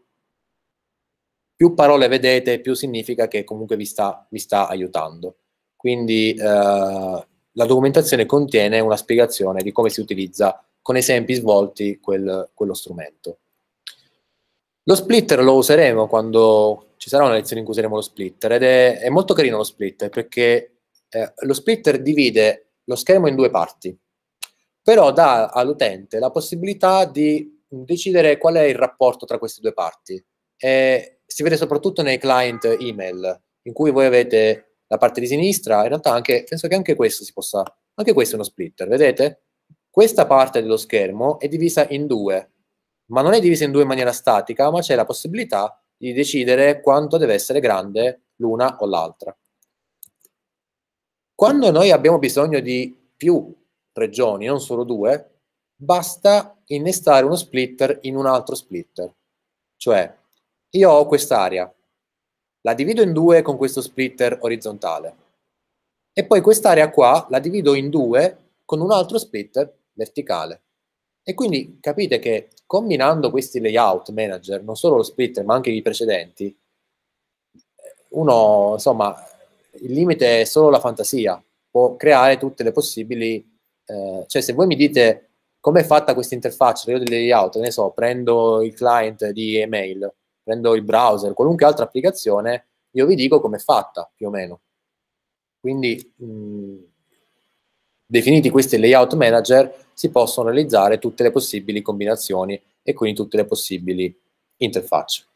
A: più parole vedete, più significa che comunque vi sta, vi sta aiutando. Quindi eh, la documentazione contiene una spiegazione di come si utilizza con esempi svolti quel, quello strumento. Lo splitter lo useremo quando ci sarà una lezione in cui useremo lo splitter ed è, è molto carino lo splitter perché eh, lo splitter divide lo schermo in due parti, però dà all'utente la possibilità di decidere qual è il rapporto tra queste due parti. E si vede soprattutto nei client email, in cui voi avete la parte di sinistra, in realtà anche, penso che anche questo si possa, anche questo è uno splitter, vedete? Questa parte dello schermo è divisa in due, ma non è divisa in due in maniera statica, ma c'è la possibilità di decidere quanto deve essere grande l'una o l'altra. Quando noi abbiamo bisogno di più regioni, non solo due, basta innestare uno splitter in un altro splitter. Cioè, io ho quest'area, la divido in due con questo splitter orizzontale e poi quest'area qua la divido in due con un altro splitter verticale. E quindi capite che combinando questi layout manager, non solo lo splitter, ma anche i precedenti, uno, insomma, il limite è solo la fantasia, può creare tutte le possibili... Eh, cioè, se voi mi dite come è fatta questa interfaccia, io del layout, ne so, prendo il client di email, prendo il browser, qualunque altra applicazione, io vi dico com'è fatta, più o meno. Quindi... Mh, Definiti questi layout manager, si possono realizzare tutte le possibili combinazioni e quindi tutte le possibili interfacce.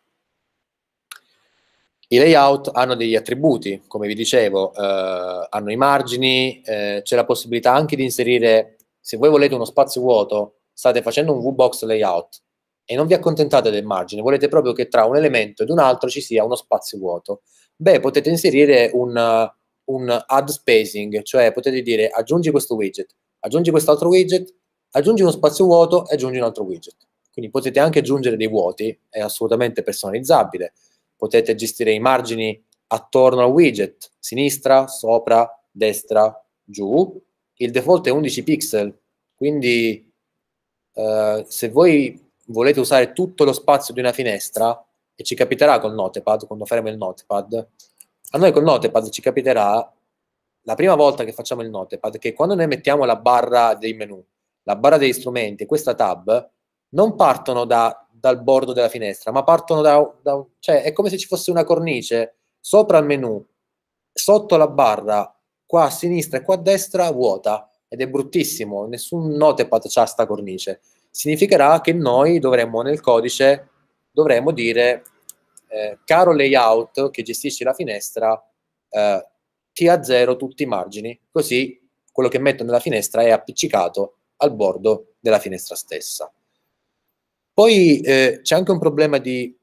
A: I layout hanno degli attributi, come vi dicevo, eh, hanno i margini, eh, c'è la possibilità anche di inserire, se voi volete uno spazio vuoto, state facendo un VBox layout e non vi accontentate del margine, volete proprio che tra un elemento ed un altro ci sia uno spazio vuoto. Beh, potete inserire un, un add spacing, cioè potete dire aggiungi questo widget, aggiungi quest'altro widget, aggiungi uno spazio vuoto e aggiungi un altro widget. Quindi potete anche aggiungere dei vuoti, è assolutamente personalizzabile. Potete gestire i margini attorno al widget, sinistra, sopra, destra, giù. Il default è 11 pixel, quindi eh, se voi volete usare tutto lo spazio di una finestra, e ci capiterà col notepad, quando faremo il notepad, a noi col notepad ci capiterà la prima volta che facciamo il notepad che quando noi mettiamo la barra dei menu, la barra degli strumenti e questa tab non partono da, dal bordo della finestra, ma partono da, da, cioè è come se ci fosse una cornice sopra il menu, sotto la barra, qua a sinistra e qua a destra vuota ed è bruttissimo, nessun notepad ha sta cornice. Significherà che noi dovremmo nel codice dovremmo dire eh, caro layout che gestisci la finestra, eh, ti a zero tutti i margini, così quello che metto nella finestra è appiccicato al bordo della finestra stessa. Poi eh, c'è anche un problema di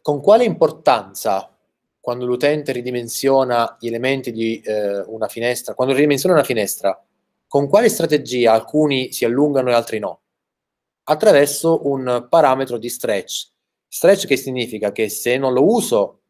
A: con quale importanza quando l'utente ridimensiona gli elementi di eh, una finestra, quando ridimensiona una finestra, con quale strategia alcuni si allungano e altri no? Attraverso un parametro di stretch Stretch che significa che se non lo uso,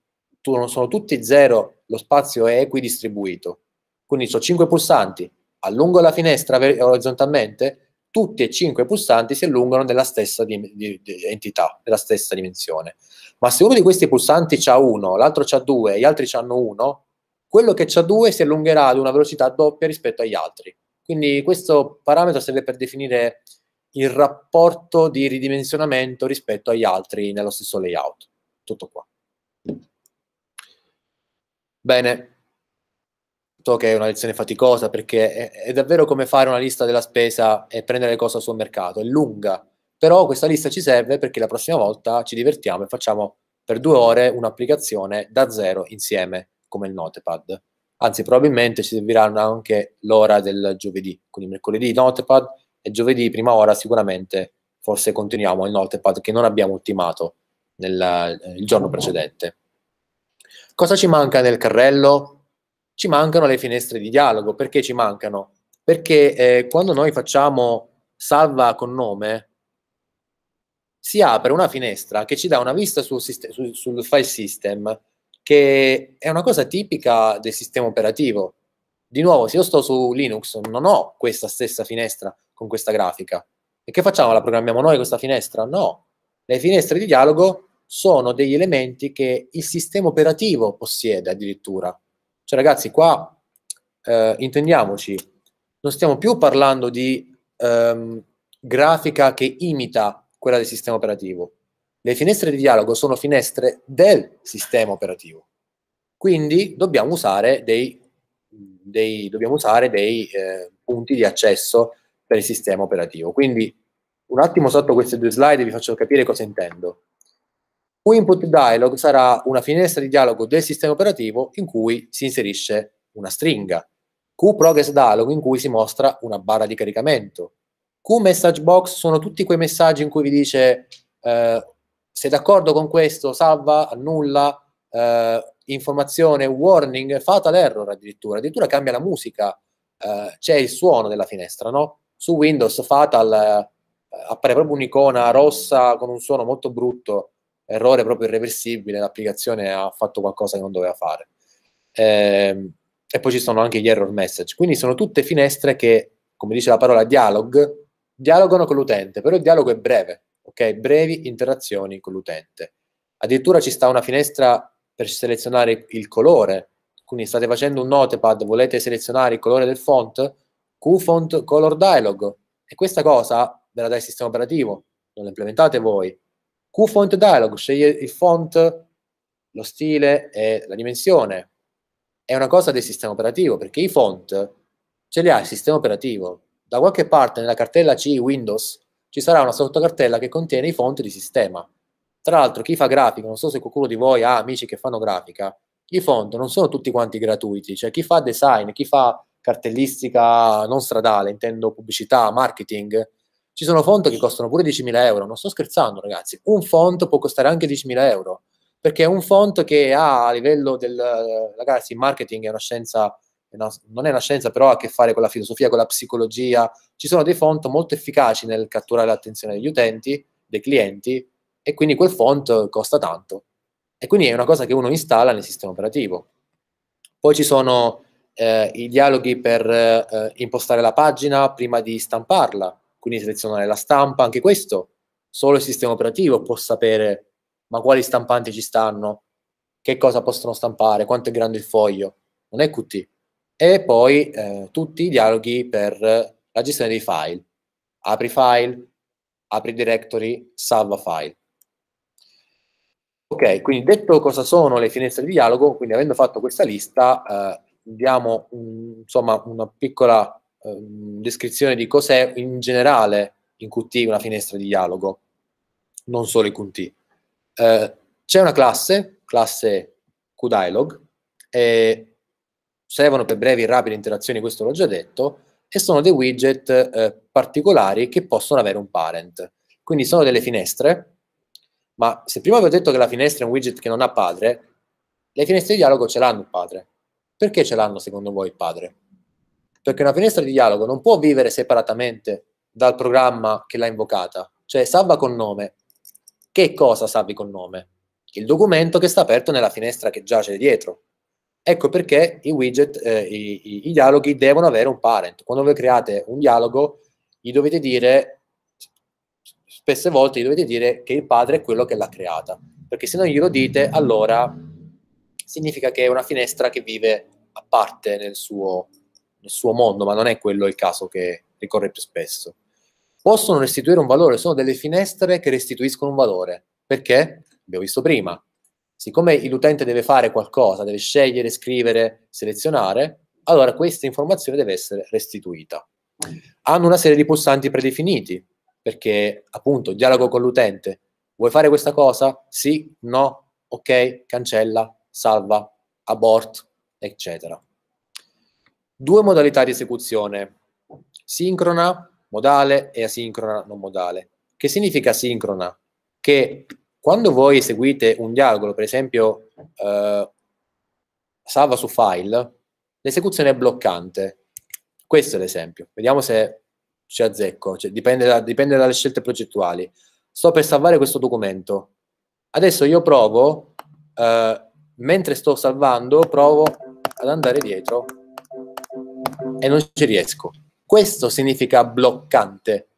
A: tu, non sono tutti zero, lo spazio è equidistribuito. Quindi ho 5 pulsanti, allungo la finestra orizzontalmente, tutti e 5 pulsanti si allungano nella stessa di, di, di entità, nella stessa dimensione. Ma se uno di questi pulsanti ha uno, l'altro ha due, gli altri hanno uno, quello che ha due si allungherà ad una velocità doppia rispetto agli altri. Quindi questo parametro serve per definire il rapporto di ridimensionamento rispetto agli altri nello stesso layout. Tutto qua. Bene, so che è una lezione faticosa perché è, è, davvero come fare una lista della spesa e prendere le cose sul mercato, è lunga, però questa lista ci serve perché la prossima volta ci divertiamo e facciamo per due ore un'applicazione da zero insieme come il Notepad. Anzi, probabilmente ci serviranno anche l'ora del giovedì, quindi mercoledì Notepad, e giovedì prima ora sicuramente forse continuiamo il notepad che non abbiamo ultimato nel, eh, il giorno precedente. Cosa ci manca nel carrello? Ci mancano le finestre di dialogo. Perché ci mancano? Perché eh, quando noi facciamo salva con nome, si apre una finestra che ci dà una vista sul, sistem- sul, sul file system, che è una cosa tipica del sistema operativo. Di nuovo, se io sto su Linux, non ho questa stessa finestra, con questa grafica. E che facciamo? La programmiamo noi questa finestra? No. Le finestre di dialogo sono degli elementi che il sistema operativo possiede addirittura. Cioè ragazzi, qua eh, intendiamoci, non stiamo più parlando di ehm, grafica che imita quella del sistema operativo. Le finestre di dialogo sono finestre del sistema operativo. Quindi dobbiamo usare dei, dei, dobbiamo usare dei eh, punti di accesso per il sistema operativo. Quindi un attimo sotto queste due slide vi faccio capire cosa intendo. Q-input Dialog sarà una finestra di dialogo del sistema operativo in cui si inserisce una stringa, Q-progress Dialog in cui si mostra una barra di caricamento, Q-message Box sono tutti quei messaggi in cui vi dice eh, sei d'accordo con questo, salva, annulla, eh, informazione, warning, fatal error addirittura, addirittura cambia la musica, eh, c'è il suono della finestra, no? su Windows Fatal eh, appare proprio un'icona rossa con un suono molto brutto, errore proprio irreversibile, l'applicazione ha fatto qualcosa che non doveva fare. Eh, e poi ci sono anche gli error message. Quindi sono tutte finestre che, come dice la parola dialog, dialogano con l'utente, però il dialogo è breve, ok? Brevi interazioni con l'utente. Addirittura ci sta una finestra per selezionare il colore, quindi state facendo un notepad, volete selezionare il colore del font, QFont Color Dialog. E questa cosa ve la dà il sistema operativo, non la implementate voi. QFont Dialog sceglie il font, lo stile e la dimensione. È una cosa del sistema operativo, perché i font ce li ha il sistema operativo. Da qualche parte nella cartella C Windows ci sarà una sottocartella che contiene i font di sistema. Tra l'altro, chi fa grafica, non so se qualcuno di voi ha amici che fanno grafica, i font non sono tutti quanti gratuiti, cioè chi fa design, chi fa cartellistica non stradale, intendo pubblicità, marketing. Ci sono font che costano pure 10.000 euro, non sto scherzando ragazzi, un font può costare anche 10.000 euro, perché è un font che ha a livello del... ragazzi, marketing è una scienza, è una, non è una scienza però ha a che fare con la filosofia, con la psicologia, ci sono dei font molto efficaci nel catturare l'attenzione degli utenti, dei clienti, e quindi quel font costa tanto. E quindi è una cosa che uno installa nel sistema operativo. Poi ci sono eh, i dialoghi per eh, impostare la pagina prima di stamparla, quindi selezionare la stampa, anche questo solo il sistema operativo può sapere ma quali stampanti ci stanno, che cosa possono stampare, quanto è grande il foglio, non è Qt. E poi eh, tutti i dialoghi per la gestione dei file. Apri file, apri directory, salva file. Ok, quindi detto cosa sono le finestre di dialogo, quindi avendo fatto questa lista, eh, diamo insomma una piccola eh, descrizione di cos'è in generale in Qt una finestra di dialogo, non solo in Qt. Eh, c'è una classe, classe QDialog, e servono per brevi e rapide interazioni, questo l'ho già detto, e sono dei widget eh, particolari che possono avere un parent. Quindi sono delle finestre, ma se prima vi ho detto che la finestra è un widget che non ha padre, le finestre di dialogo ce l'hanno un padre, perché ce l'hanno secondo voi il padre? Perché una finestra di dialogo non può vivere separatamente dal programma che l'ha invocata, cioè salva con nome. Che cosa salvi con nome? Il documento che sta aperto nella finestra che giace dietro. Ecco perché i widget, eh, i, i, i dialoghi devono avere un parent. Quando voi create un dialogo, gli dovete dire spesse volte gli dovete dire che il padre è quello che l'ha creata, perché se non glielo dite, allora significa che è una finestra che vive a parte nel suo, nel suo mondo, ma non è quello il caso che ricorre più spesso. Possono restituire un valore, sono delle finestre che restituiscono un valore. Perché? Abbiamo visto prima. Siccome l'utente deve fare qualcosa, deve scegliere, scrivere, selezionare, allora questa informazione deve essere restituita. Hanno una serie di pulsanti predefiniti, perché appunto dialogo con l'utente. Vuoi fare questa cosa? Sì, no, ok, cancella, salva, abort, eccetera. Due modalità di esecuzione, sincrona, modale e asincrona, non modale. Che significa sincrona? Che quando voi eseguite un dialogo, per esempio eh, salva su file, l'esecuzione è bloccante. Questo è l'esempio. Vediamo se ci azzecco, cioè, dipende, da, dipende dalle scelte progettuali. Sto per salvare questo documento. Adesso io provo, eh, mentre sto salvando, provo ad andare dietro e non ci riesco. Questo significa bloccante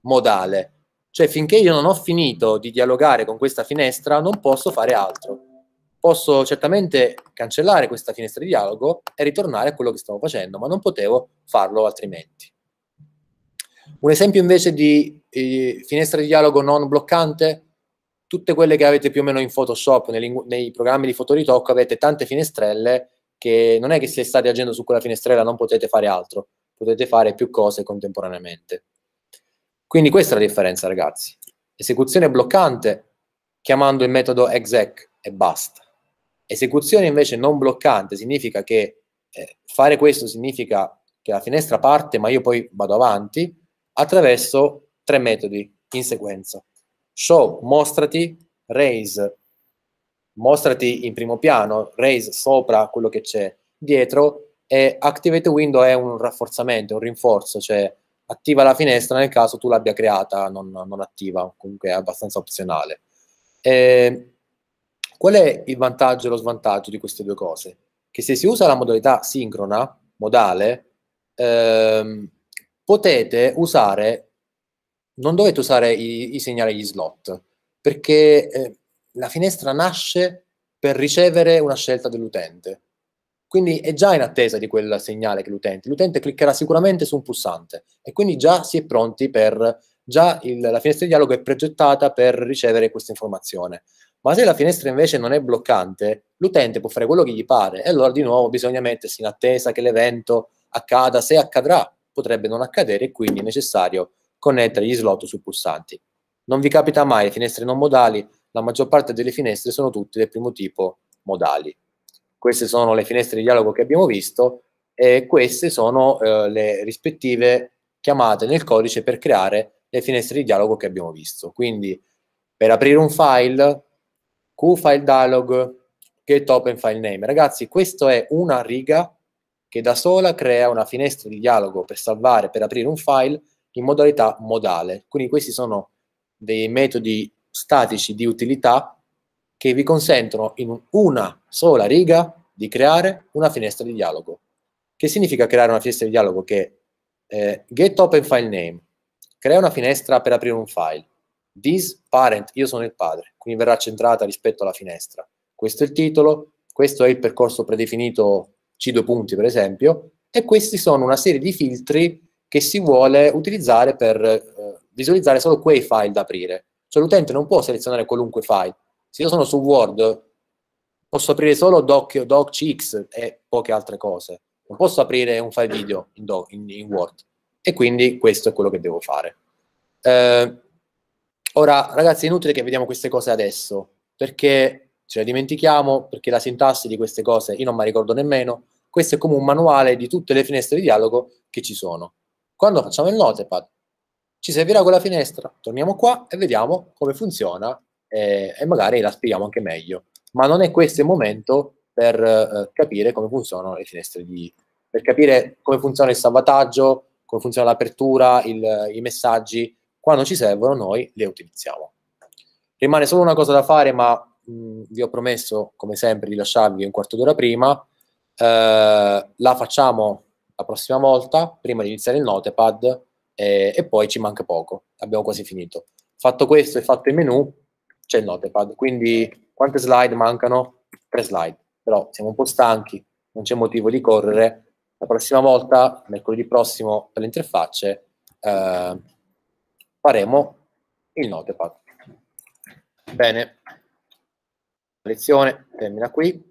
A: modale, cioè finché io non ho finito di dialogare con questa finestra non posso fare altro. Posso certamente cancellare questa finestra di dialogo e ritornare a quello che stavo facendo, ma non potevo farlo altrimenti. Un esempio invece di eh, finestra di dialogo non bloccante, tutte quelle che avete più o meno in Photoshop, nei, nei programmi di fotoritocco avete tante finestrelle che non è che se state agendo su quella finestrella non potete fare altro, potete fare più cose contemporaneamente. Quindi questa è la differenza, ragazzi. Esecuzione bloccante chiamando il metodo exec e basta. Esecuzione invece non bloccante significa che eh, fare questo significa che la finestra parte, ma io poi vado avanti attraverso tre metodi in sequenza. Show, mostrati, raise, mostrati in primo piano, raise sopra quello che c'è dietro e activate window è un rafforzamento, un rinforzo, cioè attiva la finestra nel caso tu l'abbia creata, non, non attiva, comunque è abbastanza opzionale. E qual è il vantaggio e lo svantaggio di queste due cose? Che se si usa la modalità sincrona, modale, ehm, potete usare, non dovete usare i, i segnali gli slot, perché eh, la finestra nasce per ricevere una scelta dell'utente. Quindi è già in attesa di quel segnale che l'utente, l'utente cliccherà sicuramente su un pulsante e quindi già si è pronti per, già il, la finestra di dialogo è progettata per ricevere questa informazione. Ma se la finestra invece non è bloccante, l'utente può fare quello che gli pare e allora di nuovo bisogna mettersi in attesa che l'evento accada, se accadrà potrebbe non accadere e quindi è necessario connettere gli slot sui pulsanti. Non vi capita mai le finestre non modali la maggior parte delle finestre sono tutte del primo tipo modali. Queste sono le finestre di dialogo che abbiamo visto e queste sono eh, le rispettive chiamate nel codice per creare le finestre di dialogo che abbiamo visto. Quindi per aprire un file, qfile dialog, get open file name. Ragazzi, questa è una riga che da sola crea una finestra di dialogo per salvare, per aprire un file in modalità modale. Quindi questi sono dei metodi statici di utilità che vi consentono in una sola riga di creare una finestra di dialogo. Che significa creare una finestra di dialogo? Che eh, get open file name, crea una finestra per aprire un file, this parent, io sono il padre, quindi verrà centrata rispetto alla finestra. Questo è il titolo, questo è il percorso predefinito C2 punti per esempio, e questi sono una serie di filtri che si vuole utilizzare per eh, visualizzare solo quei file da aprire. Cioè l'utente non può selezionare qualunque file. Se io sono su Word, posso aprire solo Doc, DocX e poche altre cose. Non posso aprire un file video in, doc, in, in Word. E quindi questo è quello che devo fare. Eh, ora, ragazzi, è inutile che vediamo queste cose adesso, perché ce le dimentichiamo, perché la sintassi di queste cose io non me la ricordo nemmeno. Questo è come un manuale di tutte le finestre di dialogo che ci sono. Quando facciamo il notepad, ci servirà quella finestra. Torniamo qua e vediamo come funziona e, eh, e magari la spieghiamo anche meglio. Ma non è questo il momento per eh, capire come funzionano le finestre di... per capire come funziona il salvataggio, come funziona l'apertura, il, i messaggi. Quando ci servono noi le utilizziamo. Rimane solo una cosa da fare, ma mh, mm, vi ho promesso, come sempre, di lasciarvi un quarto d'ora prima. Eh, la facciamo la prossima volta, prima di iniziare il notepad, e, eh, e poi ci manca poco, abbiamo quasi finito. Fatto questo e fatto il menu, c'è il notepad, quindi quante slide mancano? Tre slide, però siamo un po' stanchi, non c'è motivo di correre, la prossima volta, mercoledì prossimo per le interfacce, eh, faremo il notepad. Bene, la lezione termina qui.